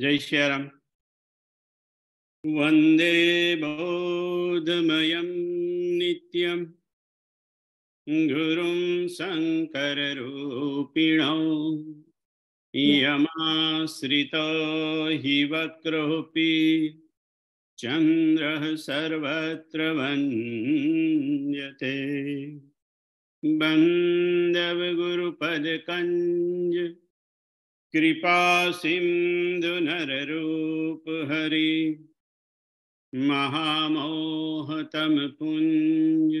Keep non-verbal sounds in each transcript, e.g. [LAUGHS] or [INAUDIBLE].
જય શ્યારામ વંદે બોધમયમ નિત્યમ ગુરુમ શંકરરૂપિણ યમાશ્રિત હિ વક્રોપી ચંદ્ર સર્વત્ર વંદ્યતે બંદવ ગુરુપદ કંજ कृपा सिंधु नर रूप हरि महामोहतम पुंज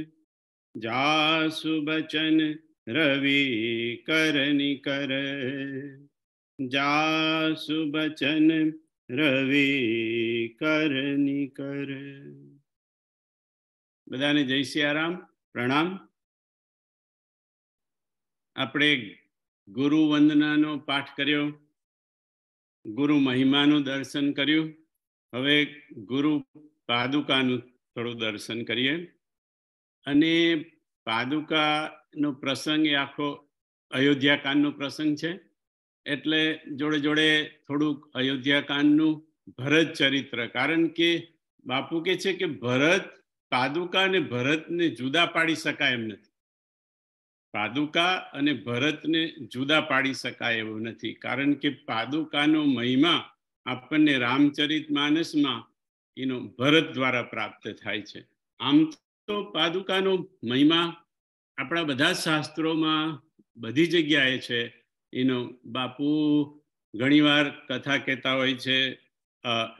जासु बचन रवि कर निकर जासु बचन रवि कर निकर બધાને જય સિયારામ પ્રણામ આપણે ગુરુ વંદનાનો પાઠ કર્યો ગુરુ મહિમાનું દર્શન કર્યું હવે ગુરુ પાદુકાનું થોડું દર્શન કરીએ અને પાદુકાનો પ્રસંગ એ આખો અયોધ્યાકાંડનો પ્રસંગ છે એટલે જોડે જોડે થોડુંક અયોધ્યાકાંડનું ભરત ચરિત્ર કારણ કે બાપુ કે છે કે ભરત પાદુકા અને ભરતને જુદા પાડી શકાય એમ નથી પાદુકા અને ભરતને જુદા પાડી શકાય એવું નથી કારણ કે પાદુકાનો મહિમા આપણને રામચરિત માનસમાં એનો ભરત દ્વારા પ્રાપ્ત થાય છે આમ તો પાદુકાનો મહિમા આપણા બધા શાસ્ત્રોમાં બધી જગ્યાએ છે એનો બાપુ ઘણીવાર કથા કહેતા હોય છે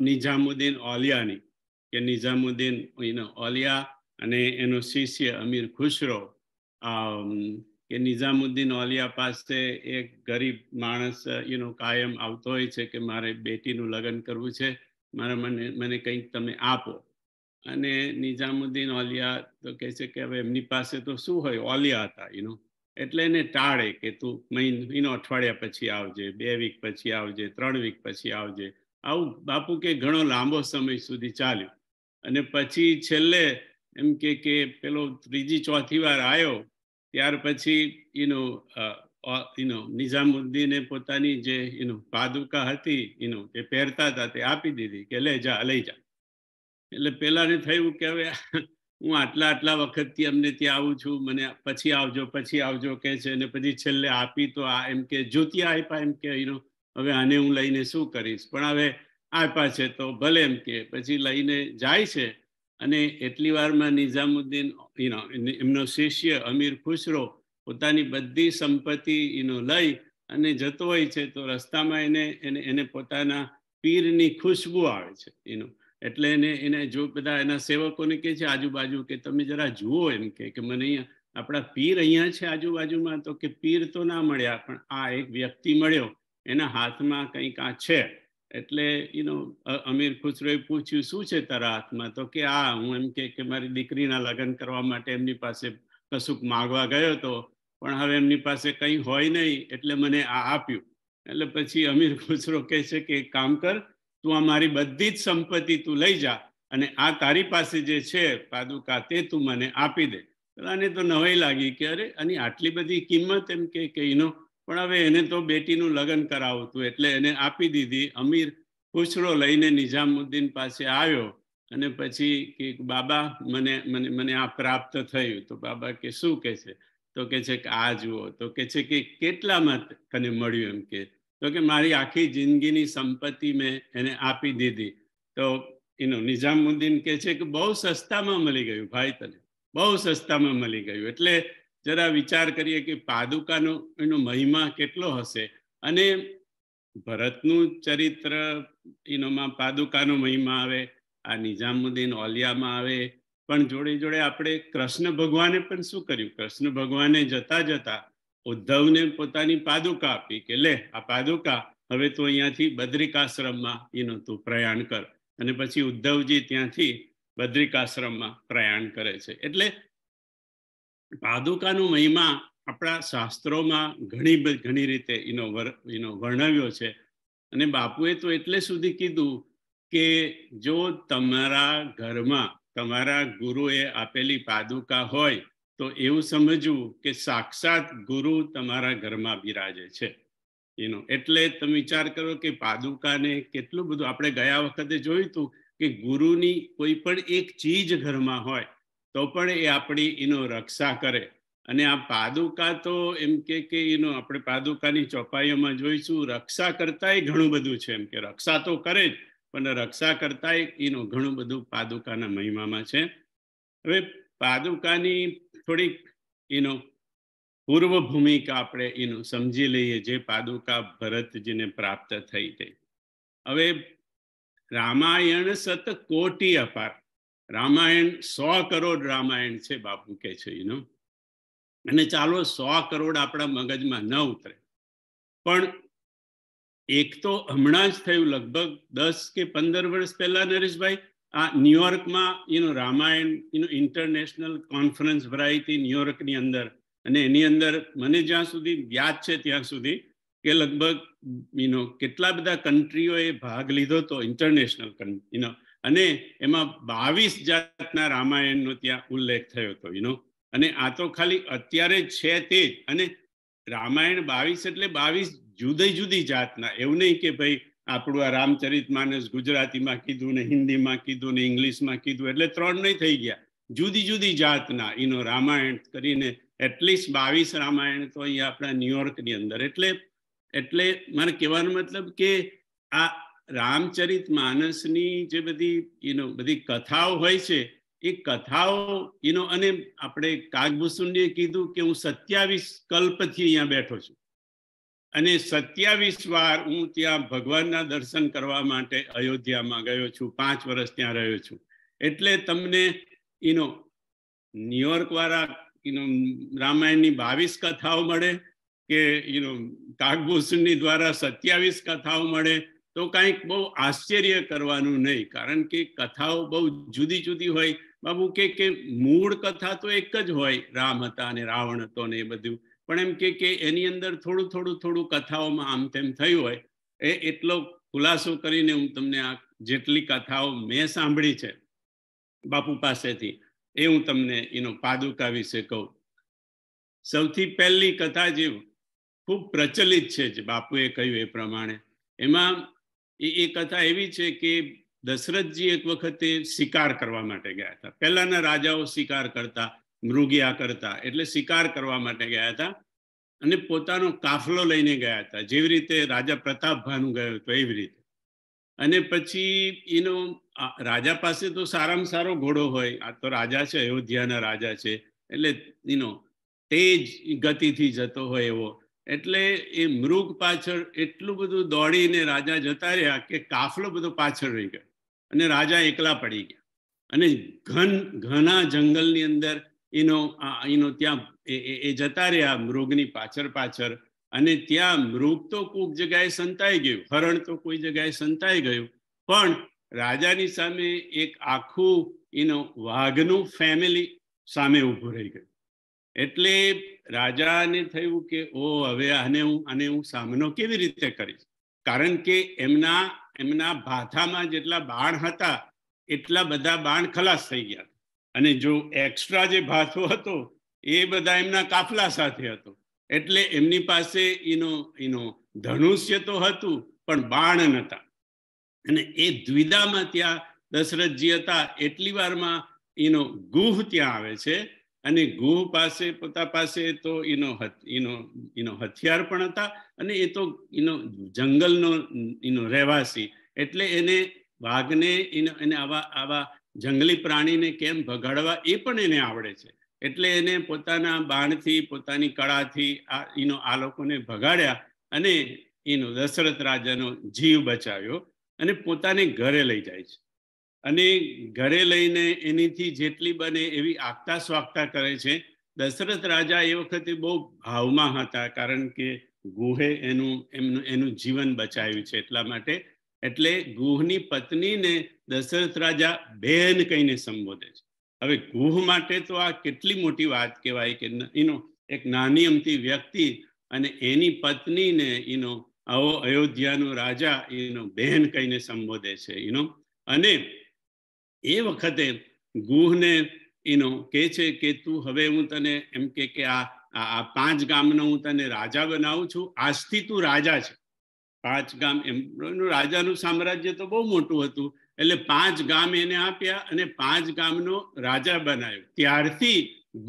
નિઝામુદ્દીન ઓલિયાની કે નિઝામુદ્દીન એનો ઓલિયા અને એનો શિષ્ય અમીર ખુશરો કે નિઝામુદ્દીન ઓલિયા પાસે એક ગરીબ માણસ યુનો કાયમ આવતો હોય છે કે મારે બેટીનું લગ્ન કરવું છે મારે મને મને કંઈક તમે આપો અને નિઝામુદ્દીન ઓલિયા તો કહે છે કે હવે એમની પાસે તો શું હોય ઓલિયા હતા યુનો એટલે એને ટાળે કે તું મહિનો અઠવાડિયા પછી આવજે બે વીક પછી આવજે ત્રણ વીક પછી આવજે આવું બાપુ કે ઘણો લાંબો સમય સુધી ચાલ્યું અને પછી છેલ્લે એમ કે કે પેલો ત્રીજી ચોથી વાર આવ્યો ત્યાર પછી એનો એનો નિઝામુદ્દીને પોતાની જે એનો પાદુકા હતી એનો જે પહેરતા હતા તે આપી દીધી કે લે જા લઈ જા એટલે પેલાને થયું કે હવે હું આટલા આટલા વખતથી અમને ત્યાં આવું છું મને પછી આવજો પછી આવજો કે છે અને પછી છેલ્લે આપી તો આ એમ કે જ્યોતિ આપ્યા એમ કે એનો હવે આને હું લઈને શું કરીશ પણ હવે આપ્યા છે તો ભલે એમ કે પછી લઈને જાય છે અને એટલી વારમાં નિઝામુદ્દીન યુનો એમનો શિષ્ય અમીર ખુસરો પોતાની બધી સંપત્તિ એનો લઈ અને જતો હોય છે તો રસ્તામાં એને એને એને પોતાના પીરની ખુશ્બુ આવે છે એનો એટલે એને એને જો બધા એના સેવકોને કહે છે આજુબાજુ કે તમે જરા જુઓ એમ કે મને અહીંયા આપણા પીર અહીંયા છે આજુબાજુમાં તો કે પીર તો ના મળ્યા પણ આ એક વ્યક્તિ મળ્યો એના હાથમાં કંઈક આ છે એટલે યુનો અમીર ખુસરોએ પૂછ્યું શું છે તારા હાથમાં તો કે આ હું એમ કે મારી દીકરીના લગ્ન કરવા માટે એમની પાસે કશુંક માગવા ગયો હતો પણ હવે એમની પાસે કંઈ હોય નહીં એટલે મને આ આપ્યું એટલે પછી અમીર ખુસરો કહે છે કે એક કામ કર તું આ મારી બધી જ સંપત્તિ તું લઈ જા અને આ તારી પાસે જે છે પાદુકા તે તું મને આપી દે અને તો નવાઈ લાગી કે અરે આની આટલી બધી કિંમત એમ કે એનો પણ હવે એને તો બેટીનું લગ્ન કરાવું હતું એટલે એને આપી દીધી અમીર પૂછડો લઈને નિઝામુદ્દીન પાસે આવ્યો અને પછી કે બાબા મને મને મને આ પ્રાપ્ત થયું તો બાબા કે શું કે છે તો કે છે કે આ જુઓ તો કે છે કે કેટલામાં તને મળ્યું એમ કે તો કે મારી આખી જિંદગીની સંપત્તિ મેં એને આપી દીધી તો એનો નિઝામુદ્દીન કે છે કે બહુ સસ્તામાં મળી ગયું ભાઈ તને બહુ સસ્તામાં મળી ગયું એટલે જરા વિચાર કરીએ કે પાદુકાનો એનો મહિમા કેટલો હશે અને ભરતનું ચરિત્ર એનોમાં પાદુકાનો મહિમા આવે આ નિઝામુદ્દીન ઓલિયામાં આવે પણ જોડે જોડે આપણે કૃષ્ણ ભગવાને પણ શું કર્યું કૃષ્ણ ભગવાને જતા જતા ઉદ્ધવને પોતાની પાદુકા આપી કે લે આ પાદુકા હવે તું અહીંયાથી બદ્રિકાશ્રમમાં એનો તું પ્રયાણ કર અને પછી ઉદ્ધવજી ત્યાંથી બદ્રિકાશ્રમમાં પ્રયાણ કરે છે એટલે પાદુકાનો મહિમા આપણા શાસ્ત્રોમાં ઘણી ઘણી રીતે એનો એનો વર્ણવ્યો છે અને બાપુએ તો એટલે સુધી કીધું કે જો તમારા ઘરમાં તમારા ગુરુએ આપેલી પાદુકા હોય તો એવું સમજવું કે સાક્ષાત ગુરુ તમારા ઘરમાં બિરાજે છે એનો એટલે તમે વિચાર કરો કે પાદુકાને કેટલું બધું આપણે ગયા વખતે જોયું હતું કે ગુરુની કોઈ પણ એક ચીજ ઘરમાં હોય તો પણ એ આપણી એનો રક્ષા કરે અને આ પાદુકા તો એમ કે કે એનો આપણે પાદુકાની ચોપાઈઓમાં જોઈશું રક્ષા કરતાંય ઘણું બધું છે એમ કે રક્ષા તો કરે જ પણ રક્ષા કરતાંય એનું ઘણું બધું પાદુકાના મહિમામાં છે હવે પાદુકાની થોડીક એનો પૂર્વ ભૂમિકા આપણે એનું સમજી લઈએ જે પાદુકા ભરતજીને પ્રાપ્ત થઈ હતી હવે રામાયણ સત કોટી અપાર રામાયણ સો કરોડ રામાયણ છે બાપુ કે છે યુ નો અને ચાલો સો કરોડ આપણા મગજમાં ન ઉતરે પણ એક તો હમણાં જ થયું લગભગ દસ કે પંદર વર્ષ પહેલા નરેશભાઈ આ ન્યુયોર્કમાં UNO Ramayana UNO international conference ભરાઈ હતી ન્યુયોર્કની અંદર અને એની અંદર મને જ્યાં સુધી યાદ છે ત્યાં સુધી કે લગભગ યુનો કેટલા બધા કન્ટ્રીઓએ ભાગ લીધો હતો ઇન્ટરનેશનલ યુનો અને એમાં બાવીસ જાતના રામાયણનો ત્યાં ઉલ્લેખ થયો હતો યુનો અને આ તો ખાલી અત્યારે છે તે જ અને રામાયણ બાવીસ એટલે બાવીસ જુદી જુદી જાતના એવું નહીં કે ભાઈ આપણું આ રામચરિત માનસ ગુજરાતીમાં કીધું ને હિન્દીમાં કીધું ને ઇંગ્લિશમાં કીધું એટલે ત્રણ નહીં થઈ ગયા જુદી જુદી જાતના એનો રામાયણ કરીને એટલીસ્ટ બાવીસ રામાયણ તો અહીંયા આપણા ન્યુયોર્કની અંદર એટલે એટલે મારે કહેવાનો મતલબ કે આ રામચરિત માનસની જે બધી યુનો બધી કથાઓ હોય છે એ કથાઓ યુનો અને આપણે કાગભૂષણને કીધું કે હું સત્યાવીસ કલ્પથી અહીંયા બેઠો છું અને સત્યાવીસ વાર હું ત્યાં ભગવાનના દર્શન કરવા માટે અયોધ્યામાં ગયો છું પાંચ વર્ષ ત્યાં રહ્યો છું એટલે તમને એનો ન્યુયોર્કવાળા યુનો રામાયણની બાવીસ કથાઓ મળે કે યુનો કાગભૂષણની દ્વારા સત્યાવીસ કથાઓ મળે તો કાંઈક બહુ આશ્ચર્ય કરવાનું નહીં કારણ કે કથાઓ બહુ જુદી જુદી હોય બાબુ કે કે મૂળ કથા તો એક જ હોય રામ હતા અને રાવણ હતો ને એ બધું પણ એમ કે કે એની અંદર થોડું થોડું થોડું કથાઓમાં આમ તેમ થયું હોય એ એટલો ખુલાસો કરીને હું તમને આ જેટલી કથાઓ મેં સાંભળી છે બાપુ પાસેથી એ હું તમને એનો પાદુકા વિશે કહું સૌથી પહેલી કથા જે ખૂબ પ્રચલિત છે જે બાપુએ કહ્યું એ પ્રમાણે એમાં એ એ કથા એવી છે કે દશરથજી એક વખતે શિકાર કરવા માટે ગયા હતા પહેલાના રાજાઓ શિકાર કરતા મૃગિયા કરતા એટલે શિકાર કરવા માટે ગયા હતા અને પોતાનો કાફલો લઈને ગયા હતા જેવી રીતે રાજા પ્રતાપ ગયો હતો એવી રીતે અને પછી એનો રાજા પાસે તો સારામાં સારો ઘોડો હોય આ તો રાજા છે અયોધ્યાના રાજા છે એટલે એનો તેજ ગતિથી જતો હોય એવો એટલે એ મૃગ પાછળ એટલું બધું દોડીને રાજા જતા રહ્યા કે કાફલો બધો પાછળ રહી ગયો અને રાજા એકલા પડી ગયા અને ઘન ઘના જંગલની અંદર એનો એનો ત્યાં એ જતા રહ્યા મૃગની પાછળ પાછળ અને ત્યાં મૃગ તો કોઈક જગ્યાએ સંતાઈ ગયું હરણ તો કોઈ જગ્યાએ સંતાઈ ગયું પણ રાજાની સામે એક આખું એનો વાઘનું ફેમિલી સામે ઊભું રહી ગયું એટલે રાજાને થયું કે ઓ હવે આને હું આને હું સામનો કેવી રીતે કરીશ કારણ કે એમના એમના ભાથામાં જેટલા બાણ હતા એટલા બધા બાણ ખલાસ થઈ ગયા અને જો એક્સ્ટ્રા જે ભાથો હતો એ બધા એમના કાફલા સાથે હતો એટલે એમની પાસે એનો એનો ધનુષ્ય તો હતું પણ બાણ નતા અને એ દ્વિદામાં ત્યાં દશરથજી હતા એટલી વારમાં એનો ગુહ ત્યાં આવે છે અને ગુહ પાસે પોતા પાસે તો એનો એનો એનો હથિયાર પણ હતા અને એ તો એનો જંગલનો એનો રહેવાસી એટલે એને વાઘને એનો એને આવા આવા જંગલી પ્રાણીને કેમ ભગાડવા એ પણ એને આવડે છે એટલે એને પોતાના બાણથી પોતાની કળાથી આ એનો આ લોકોને ભગાડ્યા અને એનો દશરથ રાજાનો જીવ બચાવ્યો અને પોતાને ઘરે લઈ જાય છે અને ઘરે લઈને એનીથી જેટલી બને એવી આગતા સ્વાગતા કરે છે દશરથ રાજા એ વખતે બહુ ભાવમાં હતા કારણ કે ગુહે એનું એમનું એનું જીવન બચાવ્યું છે એટલા માટે એટલે ગુહની પત્નીને દશરથ રાજા બેન કહીને સંબોધે છે હવે ગુહ માટે તો આ કેટલી મોટી વાત કહેવાય કે એનો એક નાની અમતી વ્યક્તિ અને એની પત્નીને એનો આવો અયોધ્યાનો રાજા એનો બહેન કહીને સંબોધે છે એનો અને એ વખતે ગુહને એનો કહે છે કે તું હવે હું તને એમ કે આ આ પાંચ ગામનો હું તને રાજા બનાવું છું આજથી તું રાજા છે પાંચ ગામ એમ રાજાનું સામ્રાજ્ય તો બહુ મોટું હતું એટલે પાંચ ગામ એને આપ્યા અને પાંચ ગામનો રાજા બનાવ્યો ત્યારથી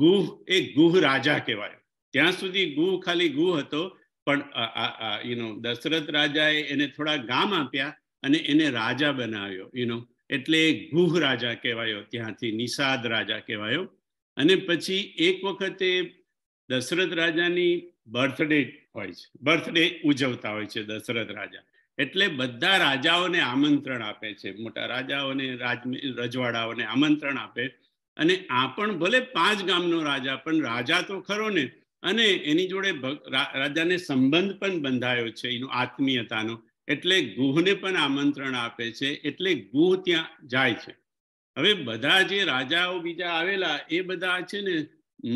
ગુહ એ ગુહ રાજા કહેવાયો ત્યાં સુધી ગુહ ખાલી ગુહ હતો પણ યુ દશરથ રાજાએ એને થોડા ગામ આપ્યા અને એને રાજા બનાવ્યો યુ એટલે ગુહ રાજા કહેવાયો ત્યાંથી નિષાદ રાજા કહેવાયો અને પછી એક વખતે દશરથ રાજાની બર્થડે હોય છે બર્થડે ઉજવતા હોય છે દશરથ રાજા એટલે બધા રાજાઓને આમંત્રણ આપે છે મોટા રાજાઓને રાજ રજવાડાઓને આમંત્રણ આપે અને આ પણ ભલે પાંચ ગામનો રાજા પણ રાજા તો ખરો ને અને એની જોડે રાજાને સંબંધ પણ બંધાયો છે એનો આત્મીયતાનો એટલે ગુહને પણ આમંત્રણ આપે છે એટલે ગુહ ત્યાં જાય છે હવે બધા જે રાજાઓ બીજા આવેલા એ બધા છે ને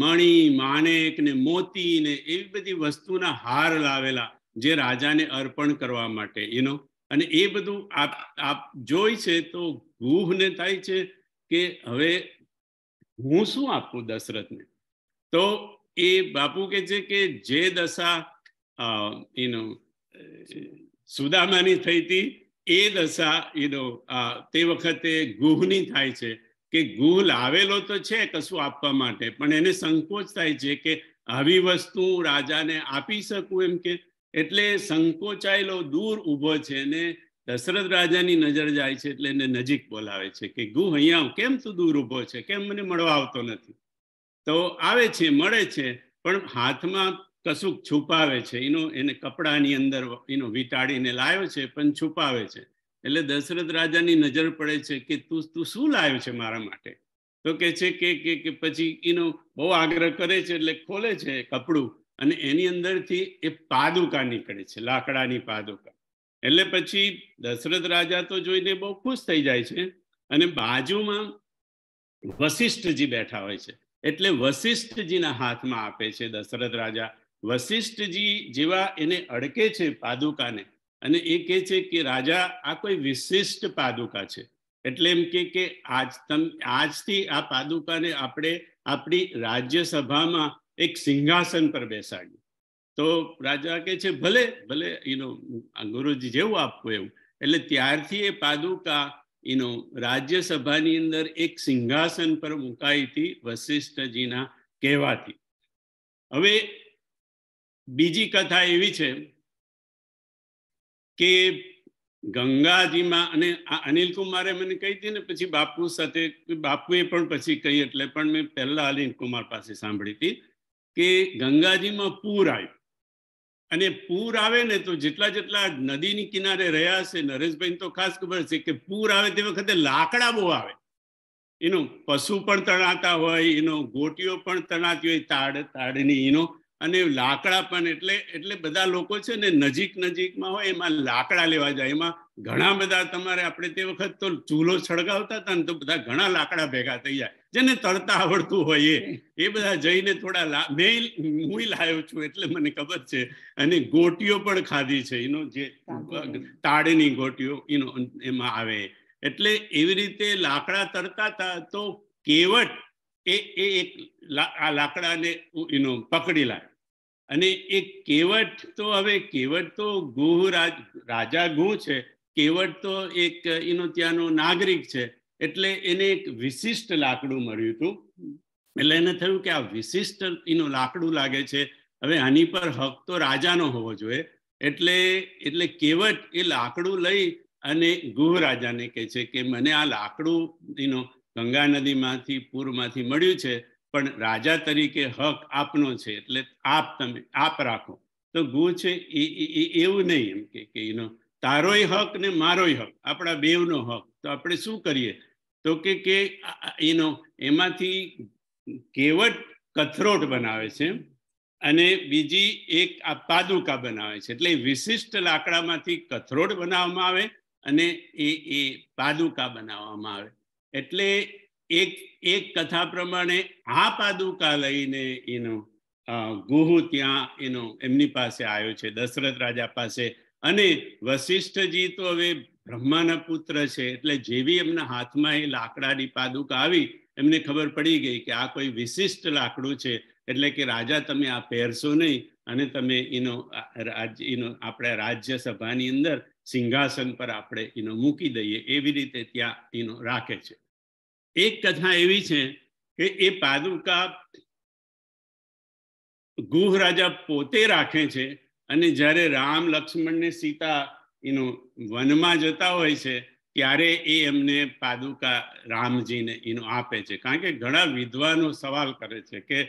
મણી માણેક ને મોતી ને એવી બધી વસ્તુના હાર લાવેલા જે રાજાને અર્પણ કરવા માટે એનો અને એ બધું આપ આપ જોઈ છે તો ગુહને થાય છે કે હવે હું શું આપું દશરથને તો એ બાપુ કે છે કે જે દશા એનો સુદામાની થઈ હતી એ દશા યુ તે વખતે ગુહની થાય છે કે ગુહ લાવેલો તો છે કશું આપવા માટે પણ એને સંકોચ થાય છે કે આવી વસ્તુ રાજાને આપી શકું એમ કે એટલે સંકોચાયેલો દૂર ઊભો છે ને દશરથ રાજાની નજર જાય છે એટલે એને નજીક બોલાવે છે કે ગુહ અહીંયા કેમ તું દૂર ઊભો છે કેમ મને મળવા આવતો નથી તો આવે છે મળે છે પણ હાથમાં કશુંક છુપાવે છે એનો એને કપડાની અંદર એનો વીંટાળીને લાવ્યો છે પણ છુપાવે છે એટલે દશરથ રાજાની નજર પડે છે કે તું તું શું લાવ્યો છે મારા માટે તો કે છે કે કે પછી એનો બહુ આગ્રહ કરે છે એટલે ખોલે છે કપડું અને એની અંદરથી એ પાદુકા નીકળે છે લાકડાની પાદુકા એટલે પછી દશરથ રાજા તો જોઈને બહુ ખુશ થઈ જાય છે અને બાજુમાં વશિષ્ઠજી બેઠા હોય છે એટલે વશિષ્ઠજીના હાથમાં આપે છે દશરથ રાજા વશિષ્ઠજી જેવા એને અડકે છે પાદુકાને અને એ કહે છે કે રાજા આ કોઈ વિશિષ્ટ પાદુકા છે એટલે એમ કે કે આજ તમ આજથી આ પાદુકાને આપણે આપણી રાજ્યસભામાં એક સિંહાસન પર બેસાડ્યું તો રાજા કે છે ભલે ભલે એનો ગુરુજી જેવું આપવું એવું એટલે ત્યારથી એ પાદુકા એનો રાજ્યસભાની અંદર એક સિંહાસન પર મુકાઈ હતી વશિષ્ઠજીના કહેવાથી હવે બીજી કથા એવી છે કે ગંગાજીમાં અને અનિલ કુમારે મને કહી હતી ને પછી બાપુ સાથે બાપુએ પણ પછી કહી એટલે પણ મેં પહેલાં અનિલ કુમાર પાસે સાંભળી હતી કે ગંગાજીમાં પૂર આવ્યું અને પૂર આવે ને તો જેટલા જેટલા નદીની કિનારે રહ્યા છે નરેશભાઈ તો ખાસ ખબર છે કે પૂર આવે તે વખતે લાકડા બહુ આવે એનો પશુ પણ તણાતા હોય એનો ગોટીઓ પણ તણાતી હોય તાડ તાડની એનો અને લાકડા પણ એટલે એટલે બધા લોકો છે ને નજીક નજીકમાં હોય એમાં લાકડા લેવા જાય એમાં ઘણા બધા તમારે આપણે તે વખત તો ચૂલો સળગાવતા હતા ને તો બધા ઘણા લાકડા ભેગા થઈ જાય જેને તરતા આવડતું હોય એ એ બધા જઈને થોડા મેં હું લાવ્યો છું એટલે મને ખબર છે અને ગોટીઓ પણ ખાધી છે એનો જે તાડની ગોટીઓ એનો એમાં આવે એટલે એવી રીતે લાકડા તરતા હતા તો કેવટ એ એ એક આ લાકડાને એનો પકડી લાવ્યો અને એ કેવટ તો હવે કેવટ તો ગુહ રાજ રાજા ગુહ છે કેવટ તો એક એનો ત્યાંનો નાગરિક છે એટલે એને એક વિશિષ્ટ લાકડું મળ્યું હતું એટલે એને થયું કે આ વિશિષ્ટ એનું લાકડું લાગે છે હવે આની પર હક તો રાજાનો હોવો જોઈએ એટલે એટલે કેવટ એ લાકડું લઈ અને ગુહ રાજાને કહે છે કે મને આ લાકડું એનો ગંગા નદીમાંથી પૂરમાંથી મળ્યું છે પણ રાજા તરીકે હક આપનો છે એટલે આપ તમે આપ રાખો તો ગુ છે એ એવું નહીં એમ કે એનો તારોય હક ને મારોય હક આપણા બેવનો હક તો આપણે શું કરીએ તો કે કે એનો એમાંથી કેવટ કથરોટ બનાવે છે અને બીજી એક આ પાદુકા બનાવે છે એટલે વિશિષ્ટ લાકડામાંથી કથરોટ બનાવવામાં આવે અને એ એ પાદુકા બનાવવામાં આવે એટલે એક એક કથા પ્રમાણે આ પાદુકા લઈને એનો ગુહુ ત્યાં એનો એમની પાસે આવ્યો છે દશરથ રાજા પાસે અને વશિષ્ઠજી તો હવે બ્રહ્માના પુત્ર છે એટલે જેવી એમના હાથમાં એ લાકડાની પાદુકા આવી એમને ખબર પડી ગઈ કે આ કોઈ વિશિષ્ટ લાકડું છે એટલે કે રાજા તમે આ પહેરશો નહીં અને તમે એનો રાજ્ય એનો આપણે રાજ્યસભાની અંદર સિંહાસન પર આપણે એનો મૂકી દઈએ એવી રીતે ત્યાં એનો રાખે છે એક કથા એવી છે કે એ પાદુકા ગુહ રાજા પોતે રાખે છે અને જ્યારે રામ લક્ષ્મણ ને સીતા એનો વનમાં જતા હોય છે ત્યારે એ એમને પાદુકા રામજીને એનો આપે છે કારણ કે ઘણા વિદ્વાનો સવાલ કરે છે કે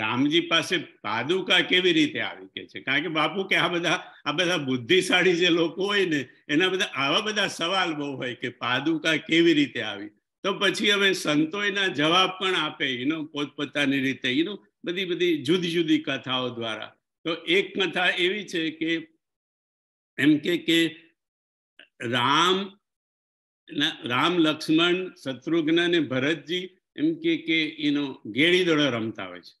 રામજી પાસે પાદુકા કેવી રીતે આવી કે છે કારણ કે બાપુ કે આ બધા આ બધા બુદ્ધિશાળી જે લોકો હોય ને એના બધા આવા બધા સવાલ બહુ હોય કે પાદુકા કેવી રીતે આવી તો પછી હવે સંતોયના જવાબ પણ આપે એનો પોતપોતાની રીતે એનો બધી બધી જુદી જુદી કથાઓ દ્વારા તો એક કથા એવી છે કે એમ કે રામ રામ લક્ષ્મણ શત્રુઘ્ન અને ભરતજી એમ કે કે એનો ગેડી દોડો રમતા હોય છે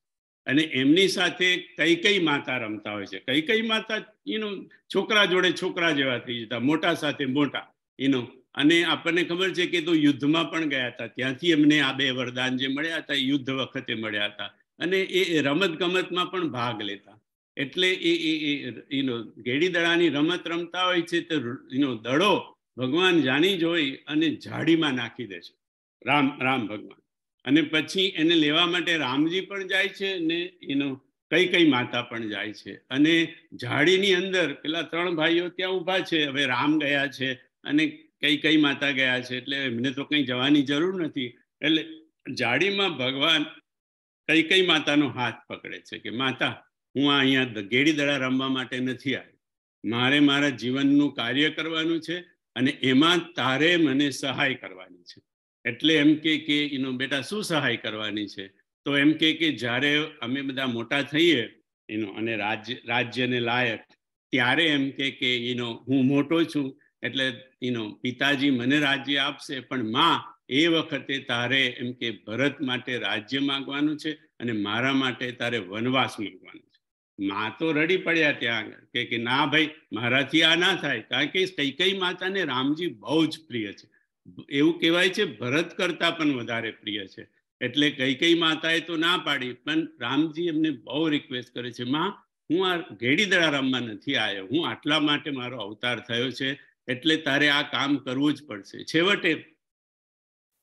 અને એમની સાથે કઈ કઈ માતા રમતા હોય છે કઈ કઈ માતા એનો છોકરા જોડે છોકરા જેવા થઈ જતા મોટા સાથે મોટા એનો અને આપણને ખબર છે કે તો યુદ્ધમાં પણ ગયા હતા ત્યાંથી એમને આ બે વરદાન જે મળ્યા હતા યુદ્ધ વખતે મળ્યા હતા અને એ રમત ગમતમાં પણ ભાગ લેતા એટલે એ એનો ઘેડી દડાની રમત રમતા હોય છે તો એનો દડો ભગવાન જાણી જ હોય અને ઝાડીમાં નાખી દે છે રામ રામ ભગવાન અને પછી એને લેવા માટે રામજી પણ જાય છે ને એનો કઈ કઈ માતા પણ જાય છે અને ઝાડીની અંદર પેલા ત્રણ ભાઈઓ ત્યાં ઊભા છે હવે રામ ગયા છે અને કઈ કઈ માતા ગયા છે એટલે એમને તો કંઈ જવાની જરૂર નથી એટલે જાડીમાં ભગવાન કઈ કઈ માતાનો હાથ પકડે છે કે માતા હું અહીંયા ગેડી દડા રમવા માટે નથી આવ્યો મારે મારા જીવનનું કાર્ય કરવાનું છે અને એમાં તારે મને સહાય કરવાની છે એટલે એમ કે કે એનો બેટા શું સહાય કરવાની છે તો એમ કે કે જ્યારે અમે બધા મોટા થઈએ એનો અને રાજ્ય રાજ્યને લાયક ત્યારે એમ કે કે એનો હું મોટો છું એટલે એનો પિતાજી મને રાજ્ય આપશે પણ મા એ વખતે તારે એમ કે ભરત માટે રાજ્ય માંગવાનું છે અને મારા માટે તારે વનવાસ માંગવાનું છે માં તો રડી પડ્યા ત્યાં આગળ કે ના ભાઈ મારાથી આ ના થાય કારણ કે કૈકઈ માતાને રામજી બહુ જ પ્રિય છે એવું કહેવાય છે ભરત કરતાં પણ વધારે પ્રિય છે એટલે કઈ કઈ માતાએ તો ના પાડી પણ રામજી એમને બહુ રિક્વેસ્ટ કરે છે માં હું આ ઘેડી દડા રમવા નથી આવ્યો હું આટલા માટે મારો અવતાર થયો છે એટલે તારે આ કામ કરવું જ પડશે છેવટે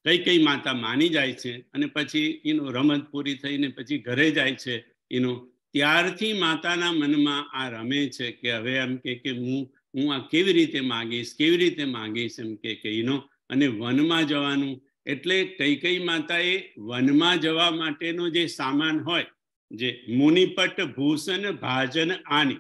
કઈ કઈ માતા માની જાય છે અને પછી એનો રમત પૂરી થઈને પછી ઘરે જાય છે એનો ત્યારથી માતાના મનમાં આ રમે છે કે હવે એમ કે હું હું આ કેવી રીતે માગીશ કેવી રીતે માગીશ એમ કે એનો અને વનમાં જવાનું એટલે કઈ કઈ માતાએ વનમાં જવા માટેનો જે સામાન હોય જે મુનિપટ ભૂષણ ભાજન આની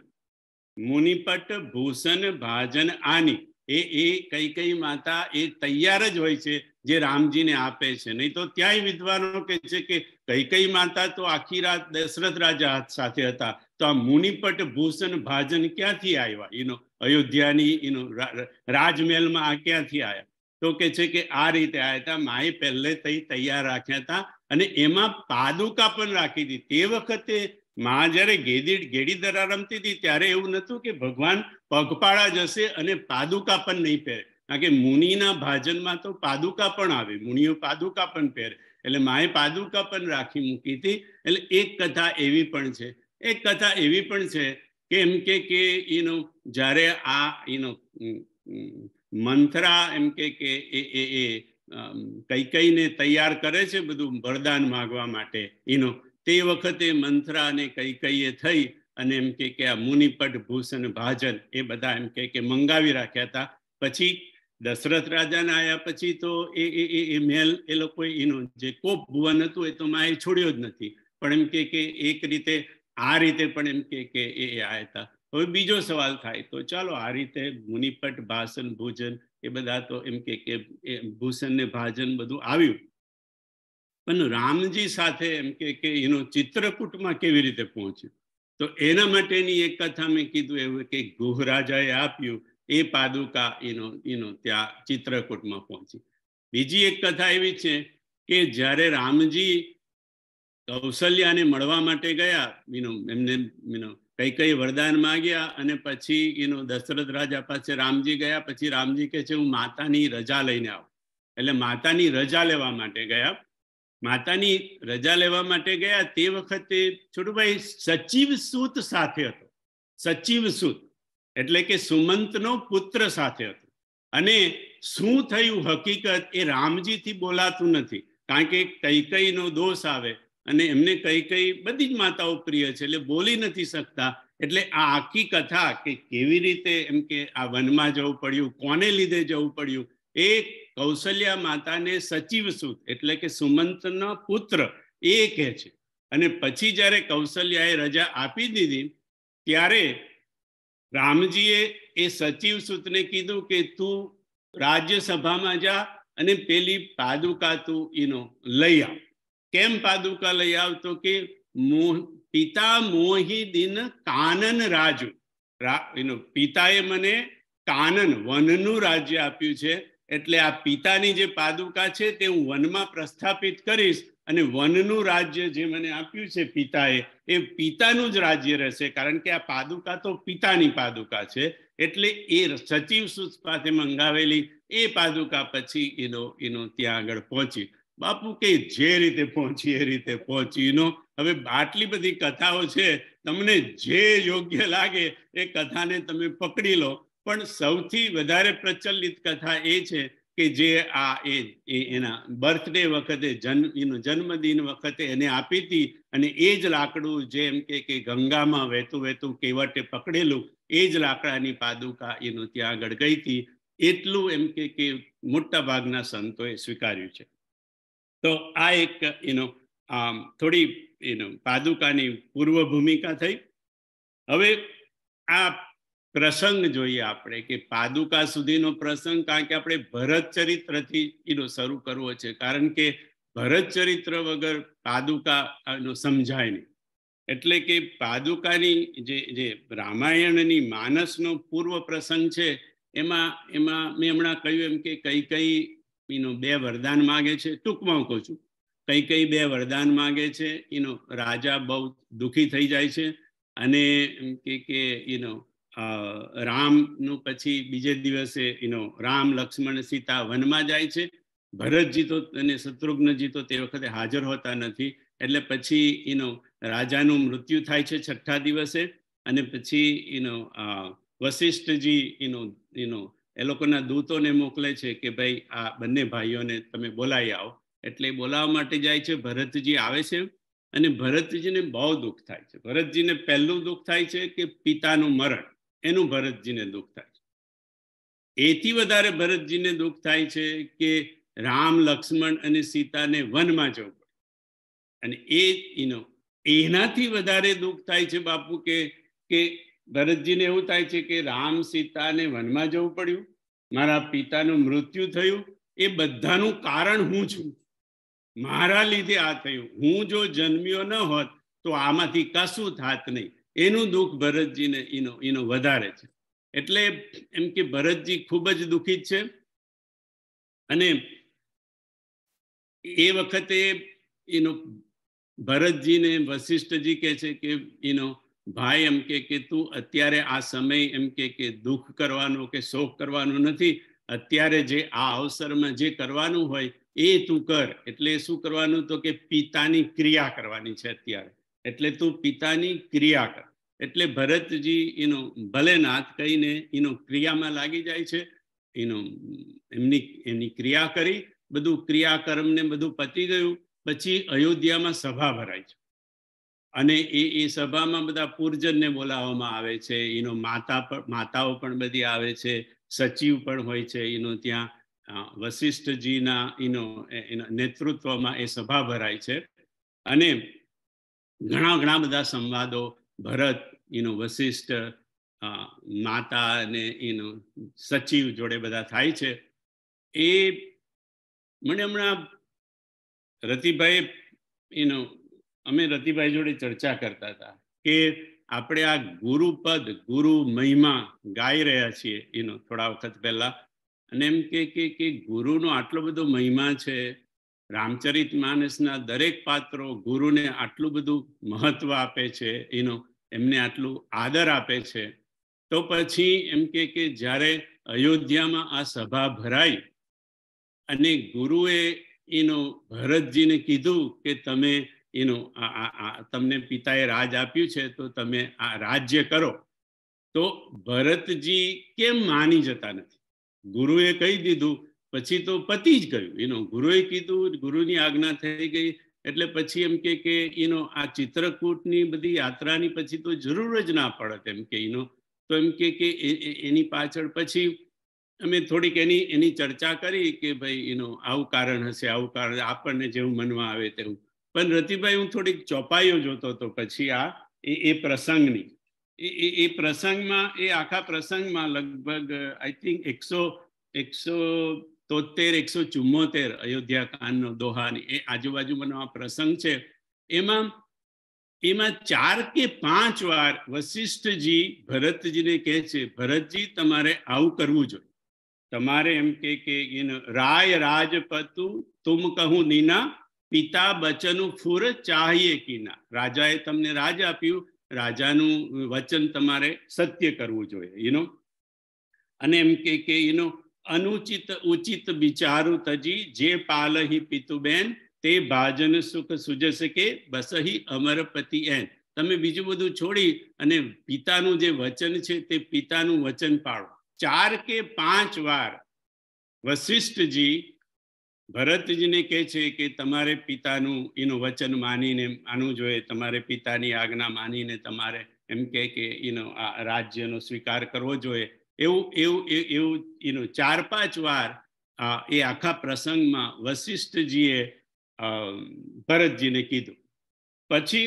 મુનિપટ ભૂષણ ભાજન આની એ એ કઈ કઈ માતા એ તૈયાર જ હોય છે જે રામજીને આપે છે નહીં તો ત્યાંય વિદ્વાનો કહે છે કે કઈ કઈ માતા તો આખી રાત દશરથ રાજા સાથે હતા તો આ મુનિપટ ભૂષણ ભાજન ક્યાંથી આવ્યા એનો અયોધ્યાની એનો રાજમહેલમાં આ ક્યાંથી આવ્યા તો કે છે કે આ રીતે આવ્યા હતા માએ પહેલે તૈયાર રાખ્યા હતા અને એમાં પાદુકા પણ રાખી હતી તે વખતે માં જ્યારે ગેદી ગેડી દરા રમતી હતી ત્યારે એવું નતું કે ભગવાન પગપાળા જશે અને પાદુકા પણ નહીં પહેરે કારણ કે મુનિના ભાજનમાં તો પાદુકા પણ આવે મુનિઓ પાદુકા પણ પહેરે એટલે માએ પાદુકા પણ રાખી મૂકી હતી એટલે એક કથા એવી પણ છે એક કથા એવી પણ છે કે એમ કે કે એનો જ્યારે આ એનો મંથરા એમ કે કે એ એ કઈ કઈને તૈયાર કરે છે બધું વરદાન માગવા માટે એનો તે વખતે મંત્રા અને કૈકઈએ થઈ અને એમ કે કે આ મુનિપટ ભૂષણ ભાજન એ બધા એમ કે કે મંગાવી રાખ્યા હતા પછી દશરથ રાજાને આવ્યા પછી તો એ એ એ મહેલ એ લોકોએ એનો જે કોપ ભુવન હતું એ તો માએ છોડ્યો જ નથી પણ એમ કે કે એક રીતે આ રીતે પણ એમ કે કે એ આવ્યા હતા હવે બીજો સવાલ થાય તો ચાલો આ રીતે મુનિપટ ભાષણ ભોજન એ બધા તો એમ કે કે ભૂષણ ને ભાજન બધું આવ્યું પણ રામજી સાથે એમ કે કે એનો ચિત્રકૂટમાં કેવી રીતે પહોંચ્યું તો એના માટેની એક કથા મેં કીધું એવું કે ગોહરાજાએ આપ્યું એ પાદુકા એનો એનો ત્યાં ચિત્રકૂટમાં પહોંચી બીજી એક કથા એવી છે કે જ્યારે રામજી કૌશલ્યાને મળવા માટે ગયા એનો એમને એનો કઈ કઈ વરદાન માગ્યા અને પછી એનો દશરથ રાજા પાસે રામજી ગયા પછી રામજી કે છે હું માતાની રજા લઈને આવું એટલે માતાની રજા લેવા માટે ગયા માતાની રજા લેવા માટે ગયા તે વખતે છોટુભાઈ સચિવ સૂત સાથે હતો સચિવ સૂત એટલે કે સુમંતનો પુત્ર સાથે હતો અને શું થયું હકીકત એ રામજીથી બોલાતું નથી કારણ કે કઈ કઈનો દોષ આવે અને એમને કઈ કઈ બધી જ માતાઓ પ્રિય છે એટલે બોલી નથી શકતા એટલે આ આખી કથા કે કેવી રીતે એમ કે આ વનમાં જવું પડ્યું કોને લીધે જવું પડ્યું એ કૌશલ્યા માતાને સચિવ સૂત એટલે કે સુમંતનો પુત્ર એ કહે છે અને પછી જ્યારે કૌશલ્યાએ રજા આપી દીધી ત્યારે રામજીએ એ સચિવ સૂતને કીધું કે તું રાજ્યસભામાં જા અને પેલી પાદુકા તું એનો લઈ આવ કેમ પાદુકા લઈ આવતો કે મોહ પિતા મોહિદીન કાનન રાજુ એનો પિતાએ મને કાનન વનનું રાજ્ય આપ્યું છે એટલે આ પિતાની જે પાદુકા છે તે હું વનમાં પ્રસ્થાપિત કરીશ અને વનનું રાજ્ય જે મને આપ્યું છે પિતાએ એ પિતાનું જ રાજ્ય રહેશે કારણ કે આ પાદુકા તો પિતાની પાદુકા છે એટલે એ સચિવ સુત પાસે મંગાવેલી એ પાદુકા પછી એનો એનો ત્યાં આગળ પહોંચી બાપુ કે જે રીતે પહોંચી એ રીતે પહોંચી એનો હવે આટલી બધી કથાઓ છે તમને જે યોગ્ય લાગે એ કથાને તમે પકડી લો પણ સૌથી વધારે પ્રચલિત કથા એ છે કે જે આ એ એના બર્થડે વખતે જન્મ એનો જન્મદિન વખતે એને આપી હતી અને એ જ લાકડું જેમ કે ગંગામાં વહેતું વહેતું કેવટે પકડેલું એ જ લાકડાની પાદુકા એનું ત્યાં આગળ ગઈ હતી એટલું એમ કે મોટા ભાગના સંતોએ સ્વીકાર્યું છે તો આ એક એનો આમ થોડી એનો પાદુકાની પૂર્વ ભૂમિકા થઈ હવે આ પ્રસંગ જોઈએ આપણે કે પાદુકા સુધીનો પ્રસંગ કારણ કે આપણે ભરત ચરિત્રથી એનો શરૂ કરવો છે કારણ કે ભરત ચરિત્ર વગર પાદુકાનો સમજાય નહીં એટલે કે પાદુકાની જે જે રામાયણની માનસનો પૂર્વ પ્રસંગ છે એમાં એમાં મેં હમણાં કહ્યું એમ કે કઈ કઈ એનો બે વરદાન માગે છે ટૂંકમાં કહું છું કઈ કઈ બે વરદાન માગે છે એનો રાજા બહુ દુઃખી થઈ જાય છે અને કે કે એનો રામનું પછી બીજે દિવસે એનો રામ લક્ષ્મણ સીતા વનમાં જાય છે ભરતજી તો અને શત્રુઘ્નજી તો તે વખતે હાજર હોતા નથી એટલે પછી એનો રાજાનું મૃત્યુ થાય છે છઠ્ઠા દિવસે અને પછી એનો આ વશિષ્ઠજી એનો એનો એ લોકોના દૂતોને મોકલે છે કે ભાઈ આ બંને ભાઈઓને તમે બોલાવી આવો એટલે બોલાવવા માટે જાય છે ભરતજી આવે છે અને ભરતજીને બહુ દુઃખ થાય છે ભરતજીને પહેલું દુઃખ થાય છે કે પિતાનું મરણ એનું ભરતજીને દુઃખ થાય છે એથી વધારે ભરતજીને દુઃખ થાય છે કે રામ લક્ષ્મણ અને સીતાને વનમાં જવું પડે અને એ એનો એનાથી વધારે દુઃખ થાય છે બાપુ કે કે ભરતજીને એવું થાય છે કે રામ સીતાને વનમાં જવું પડ્યું મારા પિતાનું મૃત્યુ થયું એ બધાનું કારણ હું છું મારા લીધે આ થયું હું જો જન્મ્યો ન હોત તો આમાંથી કશું થાત નહીં એનું દુઃખ ભરતજીને એનો એનો વધારે છે એટલે એમ કે ભરતજી ખૂબ જ દુઃખી છે અને એ વખતે એનો ભરતજીને વશિષ્ઠજી કહે છે કે એનો ભાઈ એમ કે કે તું અત્યારે આ સમય એમ કે કે દુઃખ કરવાનો કે શોખ કરવાનો નથી અત્યારે જે આ અવસરમાં જે કરવાનું હોય એ તું કર એટલે શું કરવાનું તો કે પિતાની ક્રિયા કરવાની છે અત્યારે એટલે તું પિતાની ક્રિયા કર એટલે ભરતજી એનો ભલેનાથ કહીને એનો ક્રિયામાં લાગી જાય છે એનો એમની એની ક્રિયા કરી બધું ક્રિયાકર્મને બધું પતી ગયું પછી અયોધ્યામાં સભા ભરાય છે અને એ એ સભામાં બધા પૂર્જનને બોલાવવામાં આવે છે એનો માતા પણ માતાઓ પણ બધી આવે છે સચિવ પણ હોય છે એનો ત્યાં વશિષ્ઠજીના એનો એના નેતૃત્વમાં એ સભા ભરાય છે અને ઘણા ઘણા બધા સંવાદો ભરત એનો વશિષ્ઠ માતા અને એનો સચિવ જોડે બધા થાય છે એ મને હમણાં રતિભાઈ એનો અમે રતિભાઈ જોડે ચર્ચા કરતા હતા કે આપણે આ ગુરુપદ ગુરુ મહિમા ગાઈ રહ્યા છીએ એનો થોડા વખત પહેલા અને એમ કે ગુરુનો આટલો બધો મહિમા છે રામચરિત માનસના દરેક પાત્રો ગુરુને આટલું બધું મહત્વ આપે છે એનો એમને આટલું આદર આપે છે તો પછી એમ કે કે જ્યારે અયોધ્યામાં આ સભા ભરાઈ અને ગુરુએ એનો ભરતજીને કીધું કે તમે એનો તમને પિતાએ રાજ આપ્યું છે તો તમે આ રાજ્ય કરો તો ભરતજી કેમ માની જતા નથી ગુરુએ કહી દીધું પછી તો પતિ જ કહ્યું એનો ગુરુએ કીધું ગુરુની આજ્ઞા થઈ ગઈ એટલે પછી એમ કે કે એનો આ ચિત્રકૂટની બધી યાત્રાની પછી તો જરૂર જ ના પડત એમ કે એનો તો એમ કે એની પાછળ પછી અમે થોડીક એની એની ચર્ચા કરી કે ભાઈ એનો આવું કારણ હશે આવું કારણ આપણને જેવું મનમાં આવે તેવું પણ રતિભાઈ હું થોડીક ચોપાઈઓ જોતો હતો પછી આ એ પ્રસંગની એ એ પ્રસંગમાં એ આખા પ્રસંગમાં લગભગ આઈ થિંક એકસો એકસો તોતેર એકસો ચુમ્મોતેર અયોધ્યા કાંડનો દોહાની એ આજુબાજુમાંનો આ પ્રસંગ છે એમાં એમાં ચાર કે પાંચ વાર વશિષ્ઠજી ભરતજીને કહે છે ભરતજી તમારે આવું કરવું જોઈએ તમારે એમ કે કે રાય રાજપતુ તુમ કહું નીના પિતા બચનું ફૂર ચાહીએ કીના રાજાએ તમને રાજ આપ્યું રાજાનું વચન તમારે સત્ય કરવું જોઈએ યુનો અને એમ કે કે એનો અનુચિત ઉચિત વિચારુ તજી જે પાલહી બેન તે ભાજન સુખ સુજસ કે બસહી અમરપતિ એન તમે બીજું બધું છોડી અને પિતાનું જે વચન છે તે પિતાનું વચન પાળો ચાર કે પાંચ વાર વશિષ્ઠજી ભરતજીને કહે છે કે તમારે પિતાનું એનું વચન માનીને માનવું જોઈએ તમારે પિતાની આજ્ઞા માનીને તમારે એમ કહે કે એનો આ રાજ્યનો સ્વીકાર કરવો જોઈએ એવું એવું એવું એનું ચાર પાંચ વાર એ આખા પ્રસંગમાં વશિષ્ઠજીએ ભરતજીને કીધું પછી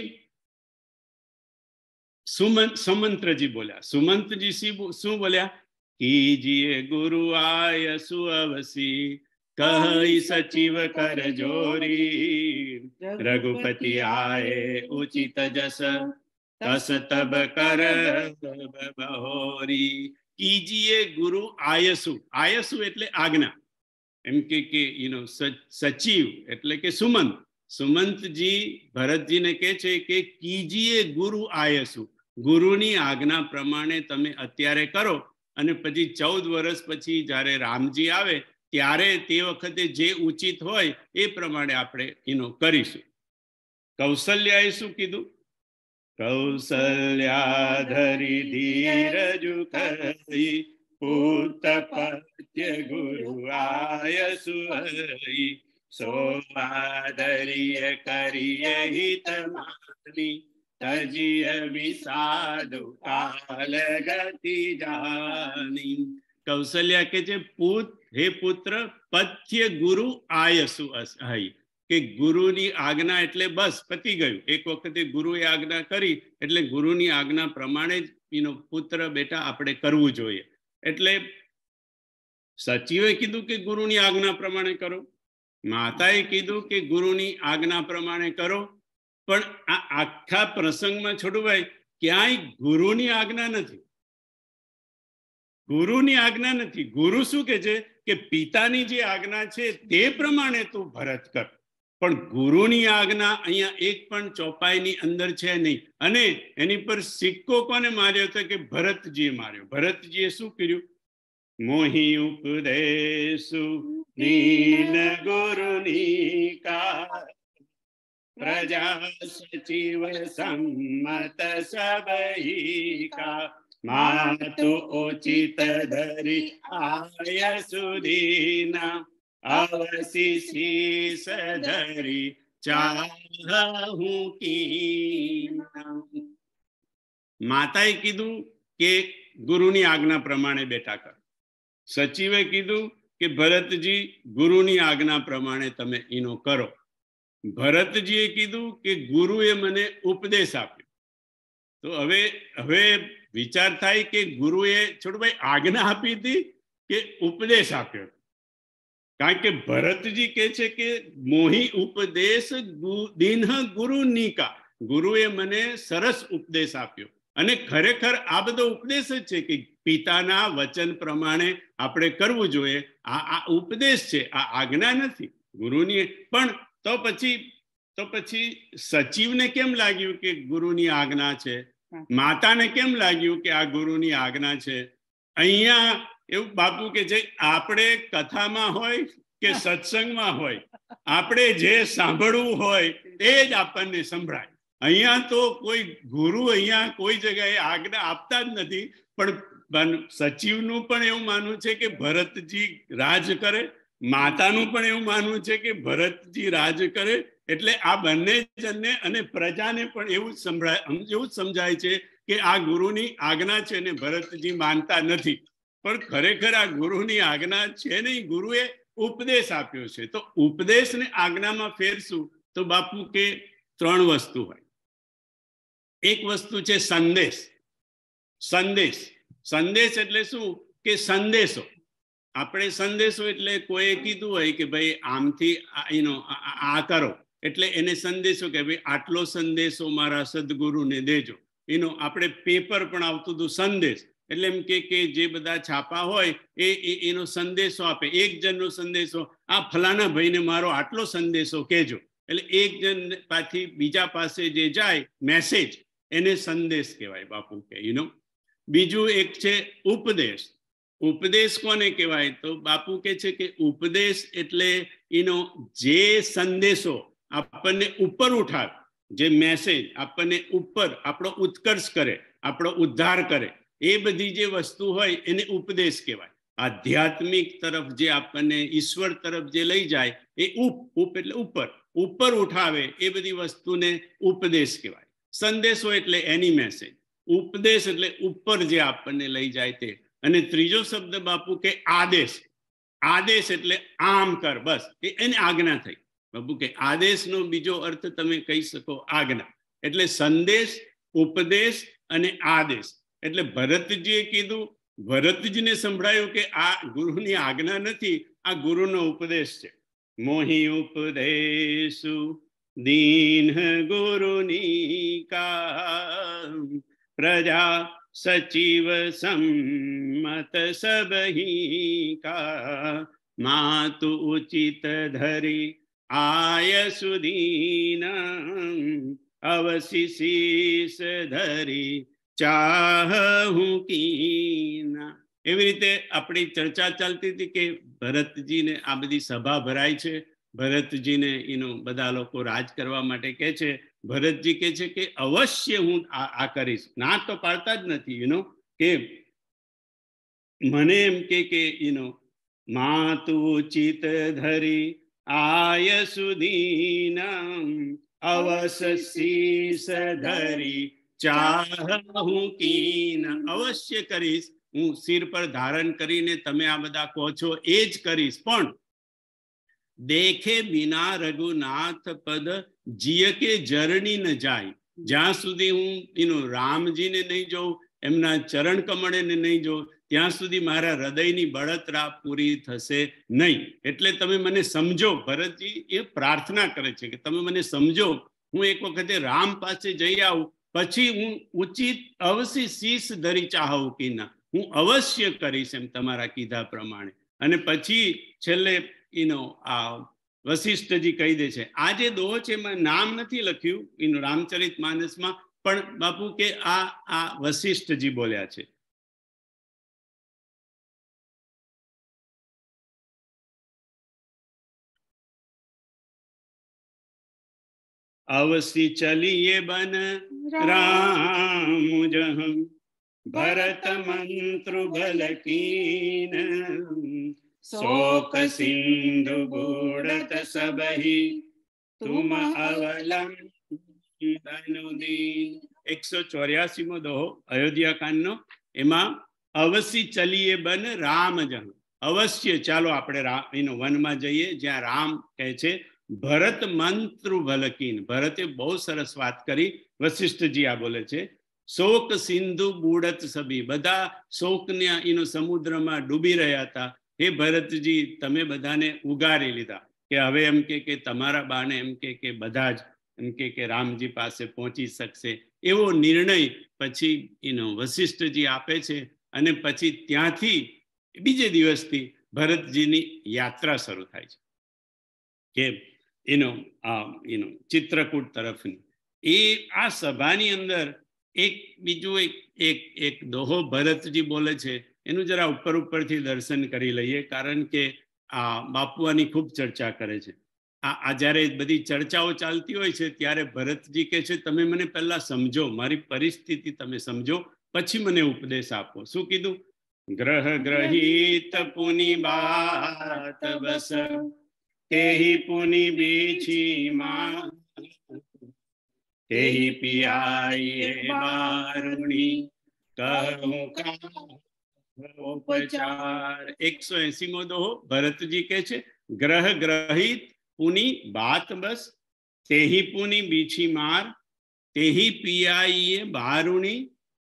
સુમંત સુમંત્રજી બોલ્યા સુમંતજી શું બોલ્યા કીજીએ ગુરુ આય સુઅવસી કહી સચિવ કર જોરી રઘુપતિ આય ઉચિત જસ તસ તબ કર બહોરી કીજીએ ગુરુ આયસુ આયસુ એટલે આજ્ઞા એમ કે કે યુ નો સચિવ એટલે કે સુમંત સુમંતજી ભરતજીને કહે છે કે કીજીએ ગુરુ આયસુ ગુરુની આજ્ઞા પ્રમાણે તમે અત્યારે કરો અને પછી ચૌદ વર્ષ પછી જ્યારે રામજી આવે ત્યારે તે વખતે જે ઉચિત હોય એ પ્રમાણે આપણે એનો કરીશું કૌશલ્યાએ શું કીધું कौसल्याधरि धीरजुकयि पूतपत्य गुरु सुहरि सोमादरिय करिय तजिय विषादु काल गति जानी कौशल्या के जे पुत हे पुत्र पथ्य गुरु आयसु असहाई કે ગુરુની આજ્ઞા એટલે બસ પતી ગયું એક વખતે ગુરુએ આજ્ઞા કરી એટલે ગુરુની આજ્ઞા પ્રમાણે જ એનો પુત્ર બેટા આપણે કરવું જોઈએ એટલે સચિવે કીધું કે ગુરુની આજ્ઞા પ્રમાણે કરો માતાએ કીધું કે ગુરુની આજ્ઞા પ્રમાણે કરો પણ આ આખા પ્રસંગમાં છોડુભાઈ ક્યાંય ગુરુની આજ્ઞા નથી ગુરુની આજ્ઞા નથી ગુરુ શું કે છે કે પિતાની જે આજ્ઞા છે તે પ્રમાણે તું ભરત કર પણ ગુરુની આગના અહીંયા એક પણ ચોપાઈની અંદર છે નહીં અને એની પર સિક્કો કોને માર્યો તો કે ભરતજીએ માર્યો ભરતજીએ શું કર્યું મોહી ઉપદેસુ નીલ ગુરુની કા પ્રજા સ્થિત્ય સમ મત સવય કા માનતુ ઉચિત ધરી આયસુ દીના अवशिषी सधरी માતાએ કીધું કે ગુરુની આજ્ઞા પ્રમાણે બેઠા કર સચિવે કીધું કે ભરતજી ગુરુની આજ્ઞા પ્રમાણે તમે એનો કરો ભરતજીએ કીધું કે ગુરુએ મને ઉપદેશ આપ્યો તો હવે હવે વિચાર થાય કે ગુરુએ છોટુભાઈ આજ્ઞા આપી હતી કે ઉપદેશ આપ્યો કારણ કે ભરતજી કે છે કે મોહી ઉપદેશ દિન ગુરુ નિકા ગુરુએ મને સરસ ઉપદેશ આપ્યો અને ખરેખર આ બધો ઉપદેશ જ છે કે પિતાના વચન પ્રમાણે આપણે કરવું જોઈએ આ આ ઉપદેશ છે આ આજ્ઞા નથી ગુરુની પણ તો પછી તો પછી સચિવને કેમ લાગ્યું કે ગુરુની આજ્ઞા છે માતાને કેમ લાગ્યું કે આ ગુરુની આજ્ઞા છે અહીંયા એવું બાપુ કે જે આપણે કથામાં હોય કે [LAUGHS] સત્સંગમાં હોય આપણે જે સાંભળવું હોય એ જ આપણને સંભળાય અહીંયા તો કોઈ ગુરુ અહીંયા કોઈ જગ્યાએ આજ્ઞા આપતા જ નથી પણ સચિવનું પણ એવું માનવું છે કે ભરતજી રાજ કરે માતાનું પણ એવું માનવું છે કે ભરતજી રાજ કરે એટલે આ બંને જનને અને પ્રજાને પણ એવું સંભળાય એવું સમજાય છે કે આ ગુરુની આજ્ઞા છે ને ભરતજી માનતા નથી પણ ખરેખર આ ગુરુની આજ્ઞા છે નહીં ગુરુએ ઉપદેશ આપ્યો છે તો ઉપદેશ આજ્ઞામાં ફેરશું તો બાપુ કે ત્રણ વસ્તુ હોય એક વસ્તુ છે સંદેશ સંદેશ સંદેશ એટલે શું કે સંદેશો આપણે સંદેશો એટલે કોઈએ કીધું હોય કે ભાઈ આમથી એનો આ કરો એટલે એને સંદેશો કે ભાઈ આટલો સંદેશો મારા સદગુરુને દેજો એનો આપણે પેપર પણ આવતું હતું સંદેશ એટલે એમ કે કે જે બધા છાપા હોય એ એનો સંદેશો આપે એક જણનો સંદેશો આ ફલાના ભાઈને મારો આટલો સંદેશો કહેજો એટલે એક જણ પાછી બીજા પાસે જે જાય મેસેજ એને સંદેશ કહેવાય બાપુ કે યુ નો બીજું એક છે ઉપદેશ ઉપદેશ કોને કહેવાય તો બાપુ કે છે કે ઉપદેશ એટલે એનો જે સંદેશો આપણને ઉપર ઉઠાવે જે મેસેજ આપણને ઉપર આપણો ઉત્કર્ષ કરે આપણો ઉદ્ધાર કરે એ બધી જે વસ્તુ હોય એને ઉપદેશ કહેવાય આધ્યાત્મિક તરફ જે આપણને ઈશ્વર તરફ જે લઈ જાય એ ઉપ ઉપ એટલે ઉપર ઉપર ઉઠાવે એ બધી વસ્તુને ઉપદેશ કહેવાય સંદેશો એટલે એની મેસેજ ઉપદેશ એટલે ઉપર જે આપણને લઈ જાય તે અને ત્રીજો શબ્દ બાપુ કે આદેશ આદેશ એટલે આમ કર બસ એ એને આજ્ઞા થઈ બાપુ કે આદેશનો બીજો અર્થ તમે કહી શકો આજ્ઞા એટલે સંદેશ ઉપદેશ અને આદેશ એટલે ભરતજીએ કીધું ભરતજીને સંભળાયો કે આ ગુરુની આજ્ઞા નથી આ ગુરુનો ઉપદેશ છે મોહી ઉપદેશ સુ દીન ગુરુની કા પ્રજા સચીવ સમ મત સભહી કા માતુ ઉચિત ધરી આયસુ દીન અવસીષ ધરી ચાહું એવી રીતે આપણી ચર્ચા ચાલતી હતી કે ભરતજીને આ બધી સભા ભરાય છે ભરતજીને એનો બધા લોકો રાજ કરવા માટે કહે છે ભરતજી કહે છે કે અવશ્ય હું આ કરીશ ના તો પાડતા જ નથી યુનો કે મને એમ કે કે એનો માતું ચિત ધરી આય સુધીના અવશ શીસ ધરી જાહ હું કીન અવશ્ય કરીસ હું શીર પર ધારણ કરીને તમે આ બદા કો છો એ જ કરીસ પણ દેખે વિના રઘુનાથ કદ જીય કે જરણી ન જાય જ્યાં સુધી હું એનો રામજીને નઈ જોઉ એમના ચરણ કમણેને નઈ જો ત્યાં સુધી મારા હૃદયની બળતરા પૂરી થસે નહીં એટલે તમે મને સમજો ભરતજી એ પ્રાર્થના કરે છે કે તમે મને સમજો હું એક વખત રામ પાસે જઈ આવું પછી હું ઉચિત અવશ્ય શીશ ધરી ચાહવ ના હું અવશ્ય કરીશ એમ તમારા કીધા પ્રમાણે અને પછી છેલ્લે એનો આ વશિષ્ઠજી કહી દે છે આ જે દોહ છે એમાં નામ નથી લખ્યું એનું રામચરિત માનસમાં પણ બાપુ કે આ આ વશિષ્ઠજી બોલ્યા છે अवसि चलिए બન રામ जहम ભરત मंत्र बल कीन शोक सिंधु बूढ़त सबही तुम अवलम એકસો ચોર્યાસીમો દોહો અયોધ્યા કાંડ નો એમાં અવશ્ય ચલીએ બન રામ જહ અવશ્ય ચાલો આપણે એનો વનમાં જઈએ જ્યાં રામ કહે છે ભરત મંત્રુ ભલકીન ભરતે બહુ સરસ વાત કરી વશિષ્ઠજી આ બોલે છે શોક સિંધુ બુડત સભી બધા શોકને એનો સમુદ્રમાં ડૂબી રહ્યા હતા હે ભરતજી તમે બધાને ઉગારી લીધા કે હવે એમ કે કે તમારા બાને એમ કે કે બધા જ એમ કે કે રામજી પાસે પહોંચી શકશે એવો નિર્ણય પછી એનો વશિષ્ઠજી આપે છે અને પછી ત્યાંથી બીજે દિવસથી ભરતજીની યાત્રા શરૂ થાય છે કે એનો એનો ચિત્રકૂટ તરફની એ આ સભાની અંદર એક બીજું એક એક એક દોહો ભરતજી બોલે છે એનું જરા ઉપર ઉપરથી દર્શન કરી લઈએ કારણ કે આ બાપુઆની ખૂબ ચર્ચા કરે છે આ જ્યારે બધી ચર્ચાઓ ચાલતી હોય છે ત્યારે ભરતજી કહે છે તમે મને પહેલા સમજો મારી પરિસ્થિતિ તમે સમજો પછી મને ઉપદેશ આપો શું કીધું ગ્રહ ગ્રહિત પુની બાત બસ तेहि पुनि बीछी माँ तेहि पियाई बारुणी कहूँ का ઉપચાર એકસો એસી મો દોહો ભરતજી કે છે ગ્રહ ગ્રહિત પુની બાત બસ તેહી પુની બીછી માર તેહી પિયાઈએ બારુણી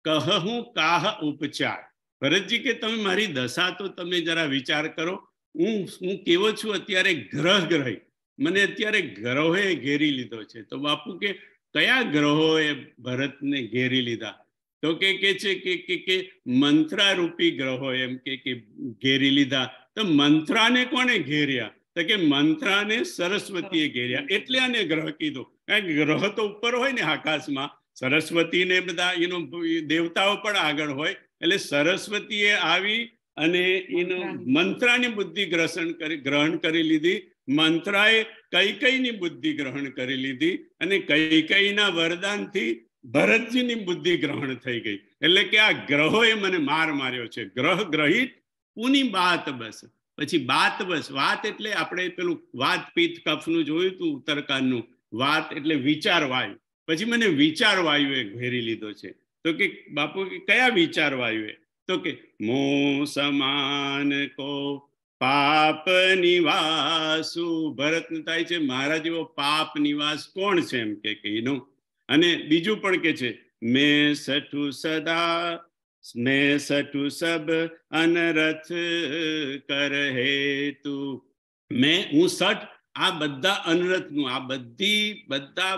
કહું કાહ ઉપચાર ભરતજી કે તમે મારી દશા તો તમે જરા વિચાર કરો હું હું કેવો છું અત્યારે ગ્રહ ગ્રહી મને અત્યારે ગ્રહોએ ઘેરી લીધો છે તો બાપુ કે કયા ગ્રહોએ ભરતને ઘેરી લીધા તો કે કે છે કે કે કે મંત્રારૂપી ગ્રહો એમ કે કે ઘેરી લીધા તો મંત્રાને કોણે ઘેર્યા તો કે મંત્રાને સરસ્વતીએ ઘેર્યા એટલે આને ગ્રહ કીધો કારણ કે ગ્રહ તો ઉપર હોય ને આકાશમાં સરસ્વતીને બધા એનો દેવતાઓ પણ આગળ હોય એટલે સરસ્વતીએ આવી અને એનો મંત્રાની બુદ્ધિ ગ્રસણ કરી ગ્રહણ કરી લીધી મંત્રાએ કઈ કઈની બુદ્ધિ ગ્રહણ કરી લીધી અને કઈ કઈના વરદાનથી ભરતજીની બુદ્ધિ ગ્રહણ થઈ ગઈ એટલે કે આ ગ્રહોએ મને માર માર્યો છે ગ્રહ ગ્રહિત પુની બાત બસ પછી બાત બસ વાત એટલે આપણે પેલું વાત પિત્ત કફનું જોયું હતું ઉત્તરકાંડનું વાત એટલે વિચાર વાયુ પછી મને વિચાર વાયુએ ઘેરી લીધો છે તો કે બાપુ કયા વિચાર વાયુએ તો કે સમાન કો પાપ નિવાસુ ભરત થાય છે મારા જેવો પાપ નિવાસ કોણ છે એમ કે એનો અને બીજું પણ કે છે મેં સઠુ સદા મેં સઠું સબ અનરથ કર હેતુ મેં હું સઠ આ બધા અનરતનું આ બધી બધા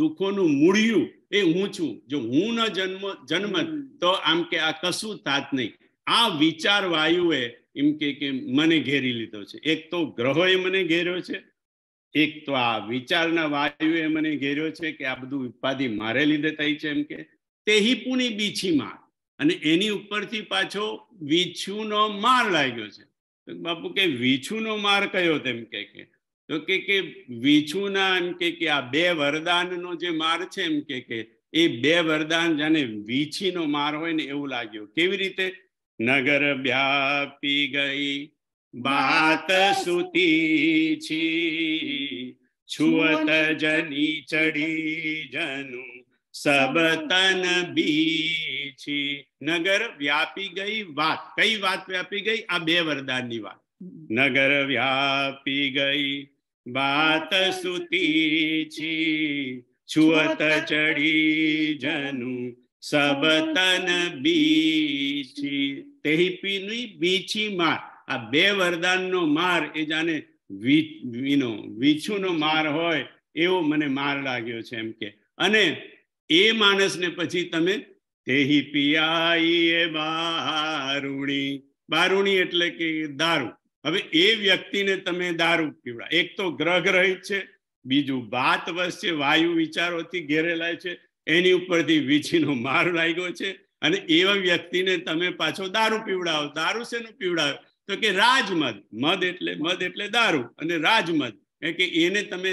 દુઃખોનું મૂળિયું એ હું છું જો હું ન જન્મ જન્મ તો આમ કે આ કશું થાત નહીં આ વિચાર વાયુએ એમ કે કે મને ઘેરી લીધો છે એક તો ગ્રહોએ મને ઘેર્યો છે એક તો આ વિચારના વાયુએ મને ઘેર્યો છે કે આ બધું ઉપાધિ મારે લીધે થઈ છે એમ કે તેહી પુની બીછી માર અને એની ઉપરથી પાછો વીછુનો માર લાગ્યો છે બાપુ કે વીછુનો માર કયો તેમ કે તો કે કે વીછુના એમ કે કે આ બે વરદાનનો જે માર છે એમ કે કે એ બે વરદાન જાણે વીછીનો માર હોય ને એવું લાગ્યું કેવી રીતે નગર વ્યાપી ગઈ બાત સુતી છી છુવત જની ચડી જનુ સબ તન બીછી નગર વ્યાપી ગઈ વાત કઈ વાત વ્યાપી ગઈ આ બે વરદાનની વાત નગર વ્યાપી ગઈ વાત સુતી છી છુઅત ચડી જનું સબ તન બીછી તેહી બીછી માર આ બે વરદાનનો માર એ જાને વીનો વીછુનો માર હોય એવો મને માર લાગ્યો છે એમ કે અને એ માણસને પછી તમે તેહી પિયાઈ એ બારુણી બારુણી એટલે કે દારૂ હવે એ વ્યક્તિને તમે દારૂ પીવડા એક તો ગ્રહ રહિત છે બીજું વાત વચ્ચે વાયુ વિચારોથી ઘેરેલાય છે એની ઉપરથી વીછીનો માર લાગ્યો છે અને એવા વ્યક્તિને તમે પાછો દારૂ પીવડાવો દારૂ શેનું પીવડાવો તો કે રાજમદ મદ એટલે મદ એટલે દારૂ અને રાજમદ એ કે એને તમે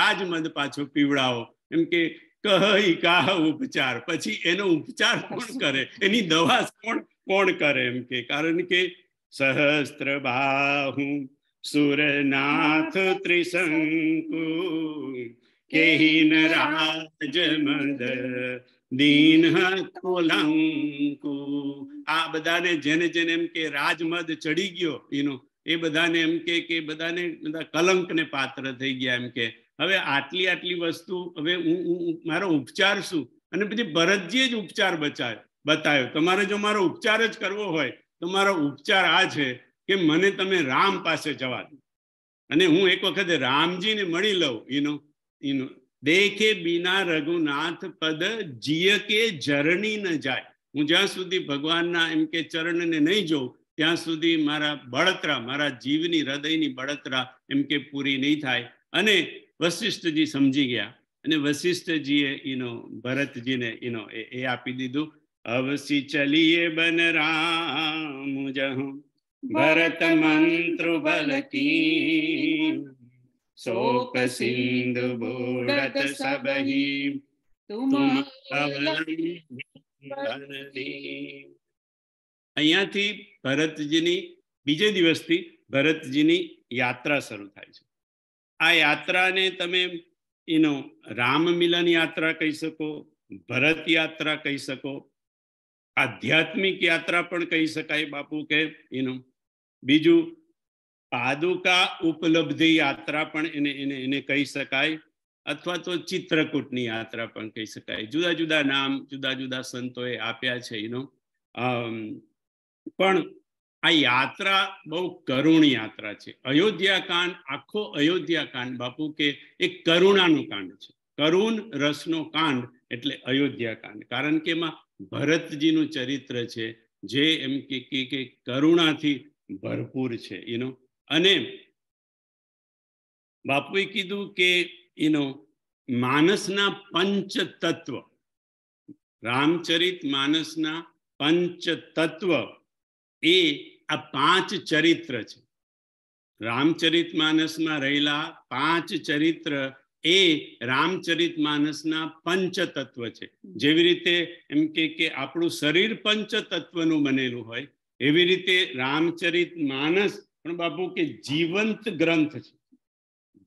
રાજમદ પાછો પીવડાવો એમ કે કહી કાહ ઉપચાર પછી એનો ઉપચાર કોણ કરે એની દવા કોણ કોણ કરે એમ કે કારણ કે सहस्रबाहु सुरनाथ त्रिशङ्कु केहिन राजमद દીન કોલાંકુ આ બધાને જેને જેને એમ કે રાજમદ ચડી ગયો એનો એ બધાને એમ કે કે બધાને બધા કલંકને પાત્ર થઈ ગયા એમ કે હવે આટલી આટલી વસ્તુ હવે હું મારો ઉપચાર શું અને પછી ભરતજીએ જ ઉપચાર બચાવ્યો બતાવ્યો તમારે જો મારો ઉપચાર જ કરવો હોય તમારો ઉપચાર આ છે કે મને તમે રામ પાસે જવા દો અને હું એક વખત રામજીને મળી લઉં એનો એનો દેખે બીના રઘુનાથ પદ જીય કે જરણી ન જાય હું જ્યાં સુધી ભગવાનના એમ કે ચરણને નહીં જોઉં ત્યાં સુધી મારા બળતરા મારા જીવની હૃદયની બળતરા એમ કે પૂરી નહીં થાય અને વશિષ્ઠજી સમજી ગયા અને વશિષ્ઠજીએ એનો ભરતજીને એનો એ આપી દીધું अवसि चलिए बन राम जहु भरत मंत्र बल की शोक सिंधु बोड़त सब ही तुम અહીંયાથી ભરતજીની બીજે દિવસથી ભરતજીની યાત્રા શરૂ થાય છે આ યાત્રાને તમે એનો રામ મિલન યાત્રા કહી શકો ભરત યાત્રા કહી શકો આધ્યાત્મિક યાત્રા પણ કહી શકાય બાપુ કે એનું બીજું પાદુકા ઉપલબ્ધિ યાત્રા પણ એને એને એને કહી શકાય અથવા તો ચિત્રકૂટની યાત્રા પણ કહી શકાય જુદા જુદા નામ જુદા જુદા સંતોએ આપ્યા છે એનો પણ આ યાત્રા બહુ કરુણ યાત્રા છે અયોધ્યા કાંડ આખો અયોધ્યા કાંડ બાપુ કે એ કરુણાનું કાંડ છે કરુણ રસનો કાંડ એટલે અયોધ્યા કાંડ કારણ કે એમાં ભરતજીનું ચરિત્ર છે જે એમ કે કે કરુણાથી ભરપૂર છે એનો અને બાપુએ કીધું કે એનો માનસના પંચ તત્વ રામચરિત માનસના પંચ તત્વ એ આ પાંચ ચરિત્ર છે રામચરિત માનસમાં રહેલા પાંચ ચરિત્ર એ રામચરિત માનસના પંચ પંચતત્વ છે જેવી રીતે એમ કે કે આપણું શરીર પંચ પંચતત્વનું બનેલું હોય એવી રીતે રામચરિત માનસ પણ બાપુ કે જીવંત ગ્રંથ છે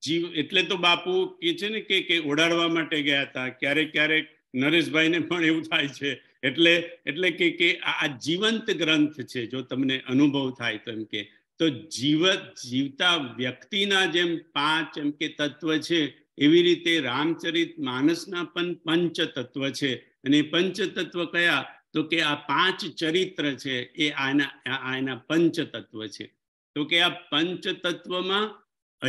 જીવ એટલે તો બાપુ કે છે ને કે કે ઓડાડવા માટે ગયા હતા ક્યારેક ક્યારેક નરેશભાઈને પણ એવું થાય છે એટલે એટલે કે કે આ જીવંત ગ્રંથ છે જો તમને અનુભવ થાય તો એમ કે તો જીવ જીવતા વ્યક્તિના જેમ પાંચ એમ કે તત્વ છે એવી રીતે રામચરિત માનસના પણ પંચ તત્વ છે અને પંચ તત્વ કયા તો કે આ પાંચ ચરિત્ર છે એ આના આના પંચ તત્વ છે તો કે આ પંચ તત્વમાં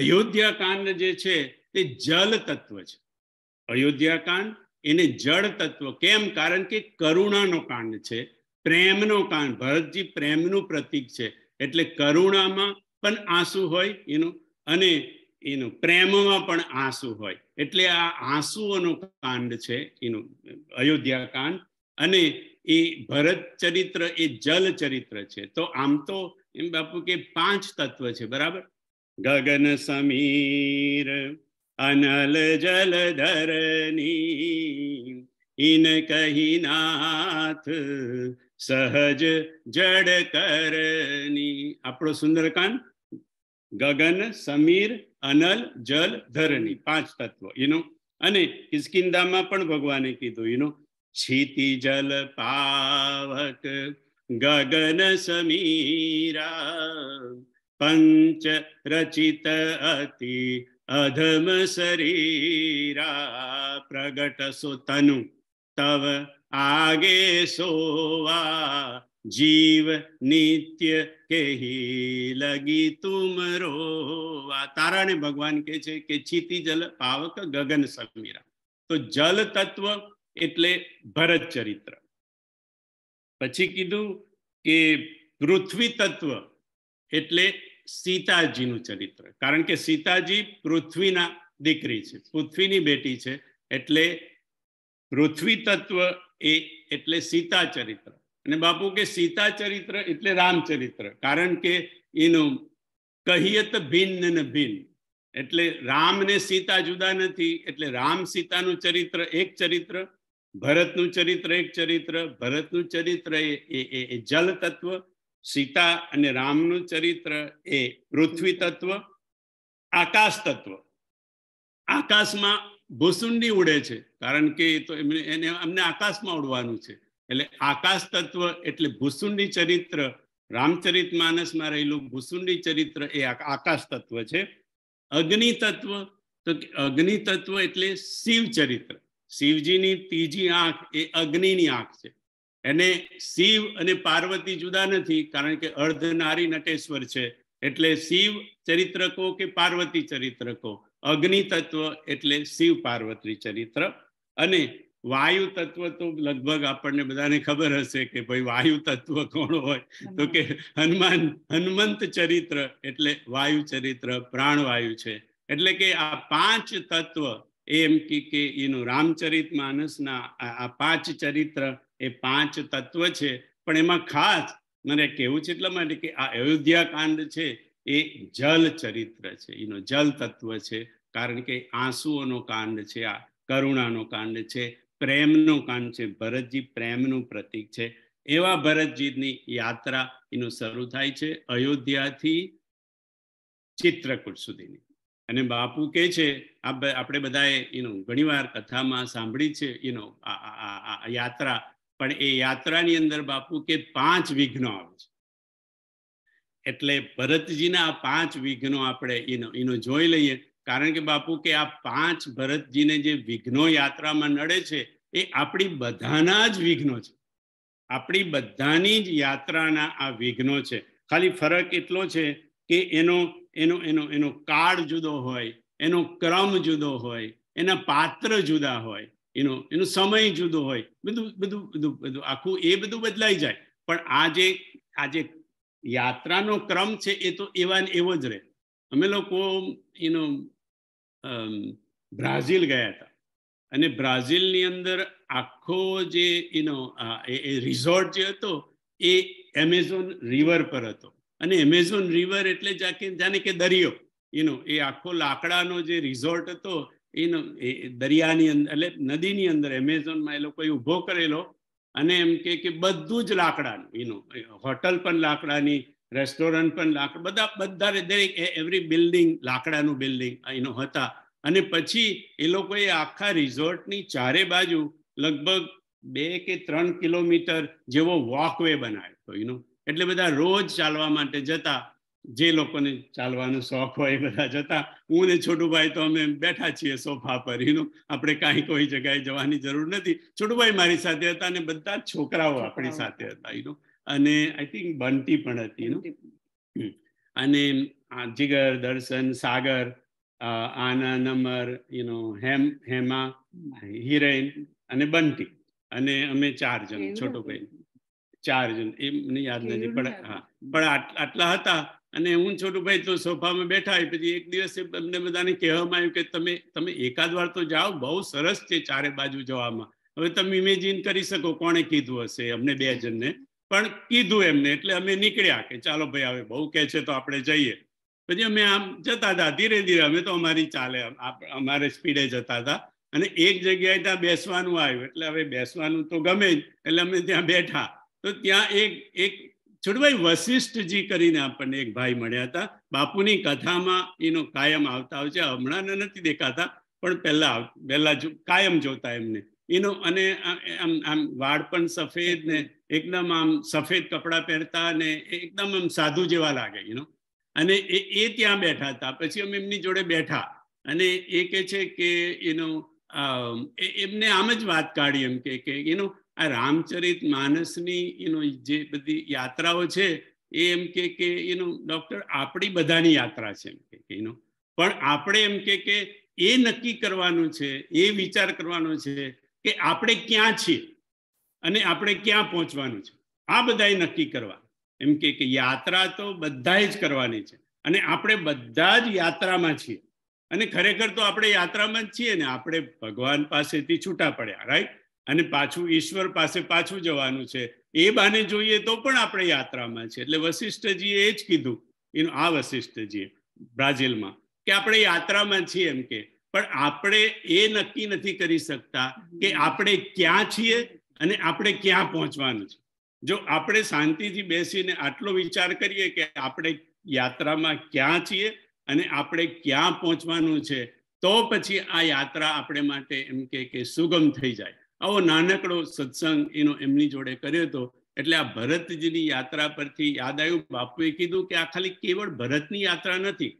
અયોધ્યાકાંડ જે છે તે જલ તત્વ છે અયોધ્યાકાંડ એને જળ તત્વ કેમ કારણ કે કરુણાનો કાંડ છે પ્રેમનો કાંડ ભરતજી પ્રેમનું પ્રતીક છે એટલે કરુણામાં પણ આંસુ હોય એનું અને એનું પ્રેમમાં પણ આંસુ હોય એટલે આ આંસુઓનું કાંડ છે એનું અયોધ્યા કાંડ અને એ ભરત ચરિત્ર એ જલ ચરિત્ર છે તો આમ તો એમ બાપુ કે પાંચ તત્વ છે બરાબર ગગન સમીર અનલ જલ ધરની ઇન કહી નાથ સહજ જડ કરની આપણો સુંદરકાંડ ગગન સમીર અનલ જલ ધરણી પાંચ તત્વો યુનો અને કિસ્કિંદામાં પણ ભગવાને કીધું યુનો છીતિ જલ પાવક ગગન સમીરા પંચ રચિત અતિ અધમ શરીરા પ્રગટ સો તનુ તવ આગે સોવા જીવ નિત્ય કેહી લગી તુમ રો આ ભગવાન કે છે કે ચીતી જલ પાવક ગગન સમીરા તો જલ તત્વ એટલે ભરત ચરિત્ર પછી કીધું કે પૃથ્વી તત્વ એટલે સીતાજીનું ચરિત્ર કારણ કે સીતાજી પૃથ્વીના દીકરી છે પૃથ્વીની બેટી છે એટલે પૃથ્વી તત્વ એ એટલે સીતા ચરિત્ર અને બાપુ કે સીતા ચરિત્ર એટલે રામચરિત્ર કારણ કે એનું કહીએ તો ભિન્ન ને ભિન્ન એટલે રામ ને સીતા જુદા નથી એટલે રામ સીતાનું ચરિત્ર એક ચરિત્ર ભરતનું ચરિત્ર એક ચરિત્ર ભરતનું ચરિત્ર એ એ એ જલ તત્વ સીતા અને રામનું ચરિત્ર એ પૃથ્વી તત્વ આકાશ તત્વ આકાશમાં ભૂસુંડી ઉડે છે કારણ કે એ તો એમને એને અમને આકાશમાં ઉડવાનું છે એટલે આકાશ તત્વ એટલે ભૂસુંડી ચરિત્ર રામચરિત માનસમાં રહેલું ભૂસુંડી ચરિત્ર એ આકાશ તત્વ છે અગ્નિ તત્વ તો અગ્નિ તત્વ એટલે શિવ ચરિત્ર શિવજીની ત્રીજી આંખ એ અગ્નિની આંખ છે એને શિવ અને પાર્વતી જુદા નથી કારણ કે અર્ધ નારી નટેશ્વર છે એટલે શિવ ચરિત્ર કહો કે પાર્વતી ચરિત્ર કહો અગ્નિ તત્વ એટલે શિવ પાર્વતી ચરિત્ર અને વાયુ તત્વ તો લગભગ આપણને બધાને ખબર હશે કે ભાઈ વાયુ તત્વ કોણ હોય તો કે હનુમાન હનુમંત ચરિત્ર એટલે વાયુ ચરિત્ર પ્રાણવાયુ છે એટલે કે આ પાંચ તત્વ એમ કે એનું રામચરિત માનસના આ પાંચ ચરિત્ર એ પાંચ તત્વ છે પણ એમાં ખાસ મને કેવું છે એટલા માટે કે આ અયોધ્યા કાંડ છે એ જલ ચરિત્ર છે એનો જલ તત્વ છે કારણ કે આંસુઓનો કાંડ છે આ કરુણાનો કાંડ છે પ્રેમનું કામ છે ભરતજી પ્રેમનું પ્રતીક છે એવા ભરતજીની યાત્રા એનું શરૂ થાય છે અયોધ્યાથી ચિત્રકૂટ સુધીની અને બાપુ કે છે આપણે બધાએ એનો ઘણીવાર કથામાં સાંભળી છે એનો યાત્રા પણ એ યાત્રાની અંદર બાપુ કે પાંચ વિઘ્નો આવે છે એટલે ભરતજીના આ પાંચ વિઘ્નો આપણે એનો એનો જોઈ લઈએ કારણ કે બાપુ કે આ પાંચ ભરતજીને જે વિઘ્નો યાત્રામાં નડે છે એ આપણી બધાના જ વિઘ્નો છે આપણી બધાની જ યાત્રાના આ વિઘ્નો છે ખાલી ફરક એટલો છે કે એનો એનો એનો એનો કાળ જુદો હોય એનો ક્રમ જુદો હોય એના પાત્ર જુદા હોય એનો એનો સમય જુદો હોય બધું બધું બધું બધું આખું એ બધું બદલાઈ જાય પણ આ જે આ જે યાત્રાનો ક્રમ છે એ તો એવા એવો જ રહે અમે લોકો એનો બ્રાઝિલ ગયા હતા અને બ્રાઝિલની અંદર આખો જે એનો એ રિઝોર્ટ જે હતો એ એમેઝોન રિવર પર હતો અને એમેઝોન રિવર એટલે જાકે જાણે કે દરિયો એનો એ આખો લાકડાનો જે રિઝોર્ટ હતો એનો એ દરિયાની અંદર એટલે નદીની અંદર એમેઝોનમાં એ લોકોએ ઊભો કરેલો અને એમ કે બધું જ લાકડાનું એનું હોટલ પણ લાકડાની રેસ્ટોરન્ટ પણ લાકડ બધા બધા દરેક એવરી બિલ્ડિંગ લાકડાનું બિલ્ડિંગ એનો હતા અને પછી એ લોકોએ આખા રિઝોર્ટની ચારે બાજુ લગભગ બે કે ત્રણ કિલોમીટર જેવો વોકવે બનાવ્યો એનો એટલે બધા રોજ ચાલવા માટે જતા જે લોકોને ચાલવાનો શોખ હોય એ બધા જતા હું ને છોટુભાઈ તો અમે બેઠા છીએ સોફા પર એનો આપણે કાંઈ કોઈ જગ્યાએ જવાની જરૂર નથી છોટુભાઈ મારી સાથે હતા અને બધા છોકરાઓ આપણી સાથે હતા એનો અને આઈ થિંક બંટી પણ હતી અને જીગર દર્શન સાગર આના નમર યુનો હેમ હેમા હિરેન અને બંટી અને અમે ચાર જણ છોટો ભાઈ ચાર જણ એ મને યાદ નથી પણ હા પણ આટલા હતા અને હું છોટું ભાઈ તો સોફામાં બેઠા પછી એક દિવસે અમને બધાને કહેવામાં આવ્યું કે તમે તમે એકાદ વાર તો જાઓ બહુ સરસ છે ચારે બાજુ જવામાં હવે તમે ઇમેજિન કરી શકો કોણે કીધું હશે અમને બે જણને પણ કીધું એમને એટલે અમે નીકળ્યા કે ચાલો ભાઈ હવે બહુ કે છે તો આપણે જઈએ પછી અમે આમ જતા જા ધીરે ધીરે અમે તો અમારી ચાલે આપણારે સ્પીડે જ જતા હતા અને એક જગ્યાએ ત્યાં બેસવાનું આવ્યું એટલે હવે બેસવાનું તો ગમે એટલે અમે ત્યાં બેઠા તો ત્યાં એક એક છડવાઈ વશિષ્ઠજી કરીને આપણે એક ભાઈ મળ્યા હતા બાપુની કથામાં એનો કાયમ આવતા હોય છે હમણાં નનતી દેખાતા પણ પહેલા પહેલા કાયમ જોતા એમને એનો અને આમ આમ વાળ પણ સફેદ ને એકદમ આમ સફેદ કપડાં પહેરતા ને એકદમ આમ સાધુ જેવા લાગે એનો અને એ એ ત્યાં બેઠા હતા પછી અમે એમની જોડે બેઠા અને એ કે છે કે એનો નો એમને આમ જ વાત કાઢી એમ કે યુ નો આ રામચરિત માનસની એનો જે બધી યાત્રાઓ છે એ એમ કે કે એનો ડૉક્ટર આપણી બધાની યાત્રા છે એમ કે યુ પણ આપણે એમ કે કે એ નક્કી કરવાનું છે એ વિચાર કરવાનો છે કે આપણે ક્યાં છીએ અને આપણે ક્યાં પહોંચવાનું છે આ બધાએ નક્કી કરવા એમ કે યાત્રા તો બધાએ જ કરવાની છે અને આપણે બધા જ યાત્રામાં છીએ અને ખરેખર તો આપણે યાત્રામાં જ છીએ ને આપણે ભગવાન પાસેથી છૂટા પડ્યા રાઈટ અને પાછું ઈશ્વર પાસે પાછું જવાનું છે એ બાને જોઈએ તો પણ આપણે યાત્રામાં છીએ એટલે વશિષ્ઠજીએ એ જ કીધું એનું આ વશિષ્ઠજીએ બ્રાઝિલમાં કે આપણે યાત્રામાં છીએ એમ કે પણ આપણે એ નક્કી નથી કરી શકતા કે આપણે ક્યાં છીએ અને આપણે ક્યાં પહોંચવાનું છે જો આપણે શાંતિથી બેસીને આટલો વિચાર કરીએ કે આપણે યાત્રામાં ક્યાં છીએ અને આપણે ક્યાં પહોંચવાનું છે તો પછી આ યાત્રા આપણે માટે એમ કે કે સુગમ થઈ જાય આવો નાનકડો સત્સંગ એનો એમની જોડે કર્યો હતો એટલે આ ભરતજીની યાત્રા પરથી યાદ આવ્યું બાપુએ કીધું કે આ ખાલી કેવળ ભરતની યાત્રા નથી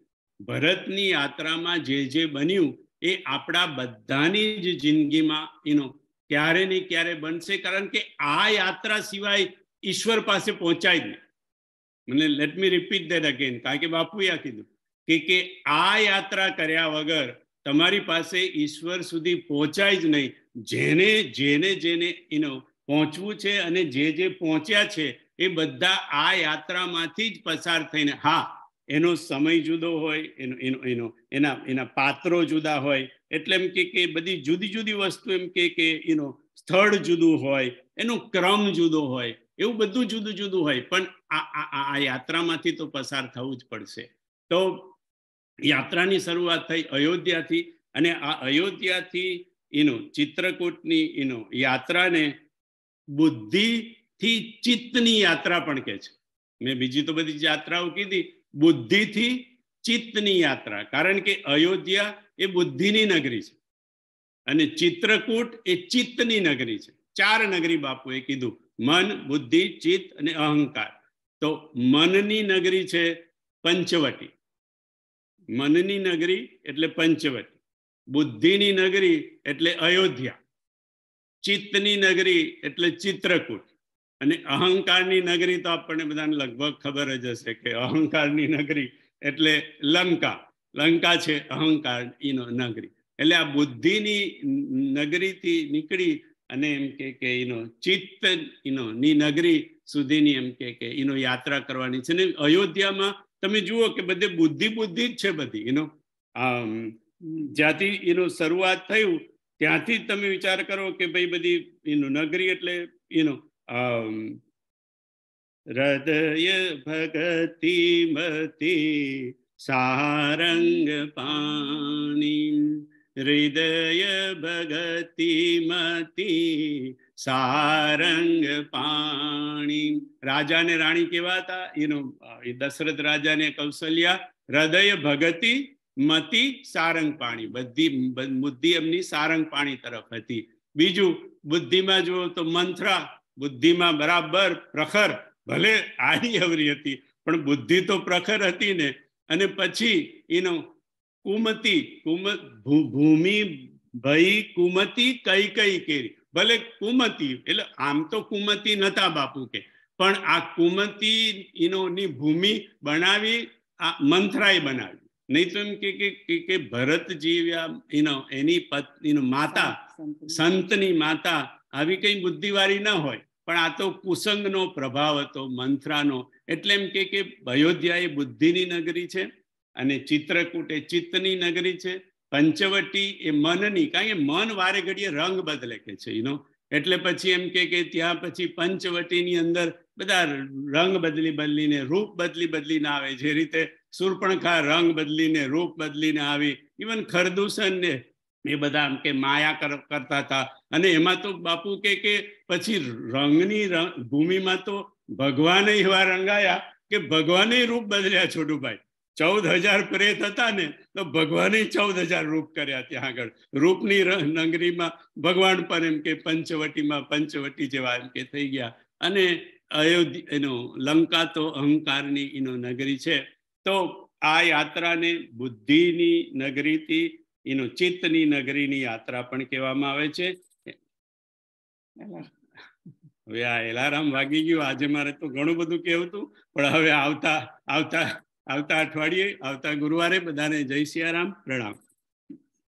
ભરતની યાત્રામાં જે જે બન્યું એ આપણા બધાની જ જિંદગીમાં એનો ક્યારે ને ક્યારે બનશે કારણ કે આ યાત્રા સિવાય ઈશ્વર પાસે પહોંચાય જ નહીં મને let me repeat that again કારણ કે બાપુએ આ કીધું કે કે આ યાત્રા કર્યા વગર તમારી પાસે ઈશ્વર સુધી પહોંચાય જ નહીં જેને જેને જેને એનો પહોંચવું છે અને જે જે પહોંચ્યા છે એ બધા આ યાત્રામાંથી જ પસાર થઈને હા એનો સમય જુદો હોય એનો એનો એનો એના એના પાત્રો જુદા હોય એટલે એમ કે કે બધી જુદી જુદી વસ્તુ એમ કે કે એનો સ્થળ જુદું હોય એનો ક્રમ જુદો હોય એવું બધું જુદું જુદું હોય પણ આ આ યાત્રામાંથી તો પસાર થવું જ પડશે તો યાત્રાની શરૂઆત થઈ અયોધ્યાથી અને આ અયોધ્યાથી એનું ચિત્રકૂટની એનો યાત્રાને બુદ્ધિથી ચિત્તની યાત્રા પણ કહે છે મેં બીજી તો બધી યાત્રાઓ કીધી બુદ્ધિથી ચિત્તની યાત્રા કારણ કે અયોધ્યા એ બુદ્ધિની નગરી છે અને ચિત્રકૂટ એ ચિત્તની નગરી છે ચાર નગરી બાપુએ કીધું મન બુદ્ધિ ચિત્ત અને અહંકાર તો મનની નગરી છે પંચવટી મનની નગરી એટલે પંચવટી બુદ્ધિની નગરી એટલે અયોધ્યા ચિત્તની નગરી એટલે ચિત્રકૂટ અને અહંકારની નગરી તો આપણને બધાને લગભગ ખબર જ હશે કે અહંકારની નગરી એટલે લંકા લંકા છે અહંકાર એનો નગરી એટલે આ બુદ્ધિની નગરીથી નીકળી અને એમ કે કે એનો ચિત્ત એનો ની નગરી સુધીની એમ કે કે એનો યાત્રા કરવાની છે ને અયોધ્યામાં તમે જુઓ કે બધે બુદ્ધિ બુદ્ધિ જ છે બધી એનો જ્યાંથી એનો શરૂઆત થયું ત્યાંથી તમે વિચાર કરો કે ભાઈ બધી એનું નગરી એટલે એનો हृदय भगति मति सारंग पानी हृदय भगति मति सारंग पाणी राजा ने रानी के बात यू नो दशरथ राजा ने कौशल्या હૃદય ભગતિ મતિ સારંગ પાણી બધી બુદ્ધિ એમની સારંગ પાણી તરફ હતી બીજું બુદ્ધિમાં જુઓ તો મંથરા બુદ્ધિમાં બરાબર પ્રખર ભલે આડી અવરી હતી પણ બુદ્ધિ તો પ્રખર હતી ને અને પછી એનો કુમતી કુમ ભૂમિ ભઈ કુમતી કઈ કઈ કેરી ભલે કુમતી એટલે આમ તો કુમતી નતા બાપુ કે પણ આ કુમતી એનોની ભૂમિ બનાવી આ મંથરાય બનાવી નહીં તો એમ કે કે ભરતજી એનો એની પત્ની માતા સંતની માતા આવી કઈ બુદ્ધિવાળી ના હોય પણ આ તો કુસંગનો પ્રભાવ હતો મંત્રાનો એટલે એમ કે કે અયોધ્યા એ બુદ્ધિની નગરી છે અને ચિત્રકૂટ એ ચિત્તની નગરી છે પંચવટી એ મનની કારણ કે મન વારે ઘડીએ રંગ બદલે કે છે એનો એટલે પછી એમ કે કે ત્યાં પછી પંચવટીની અંદર બધા રંગ બદલી બદલીને રૂપ બદલી બદલીને આવે જે રીતે સુરપણખા રંગ બદલીને રૂપ બદલીને આવી ઇવન ખરદૂષણ ને એ બધા એમ કે માયા કરતા હતા અને એમાં તો બાપુ કે કે પછી રંગની ભૂમિમાં તો ભગવાને એવા રંગાયા કે ભગવાને રૂપ બદલ્યા છોટુભાઈ ચૌદ હજાર પ્રેત હતા ને તો ભગવાને ચૌદ હજાર રૂપ કર્યા ત્યાં આગળ રૂપની નગરીમાં ભગવાન પણ એમ કે પંચવટીમાં પંચવટી જેવા એમ કે થઈ ગયા અને અયોધ્યા એનો લંકા તો અહંકારની એનો નગરી છે તો આ યાત્રાને બુદ્ધિની નગરીથી એનું ચિત્તની નગરીની યાત્રા પણ કહેવામાં આવે છે હવે આ એલારામ વાગી ગયું આજે મારે તો ઘણું બધું કહેવું હતું પણ હવે આવતા આવતા આવતા અઠવાડિયે આવતા ગુરુવારે બધાને જય સિયારામ પ્રણામ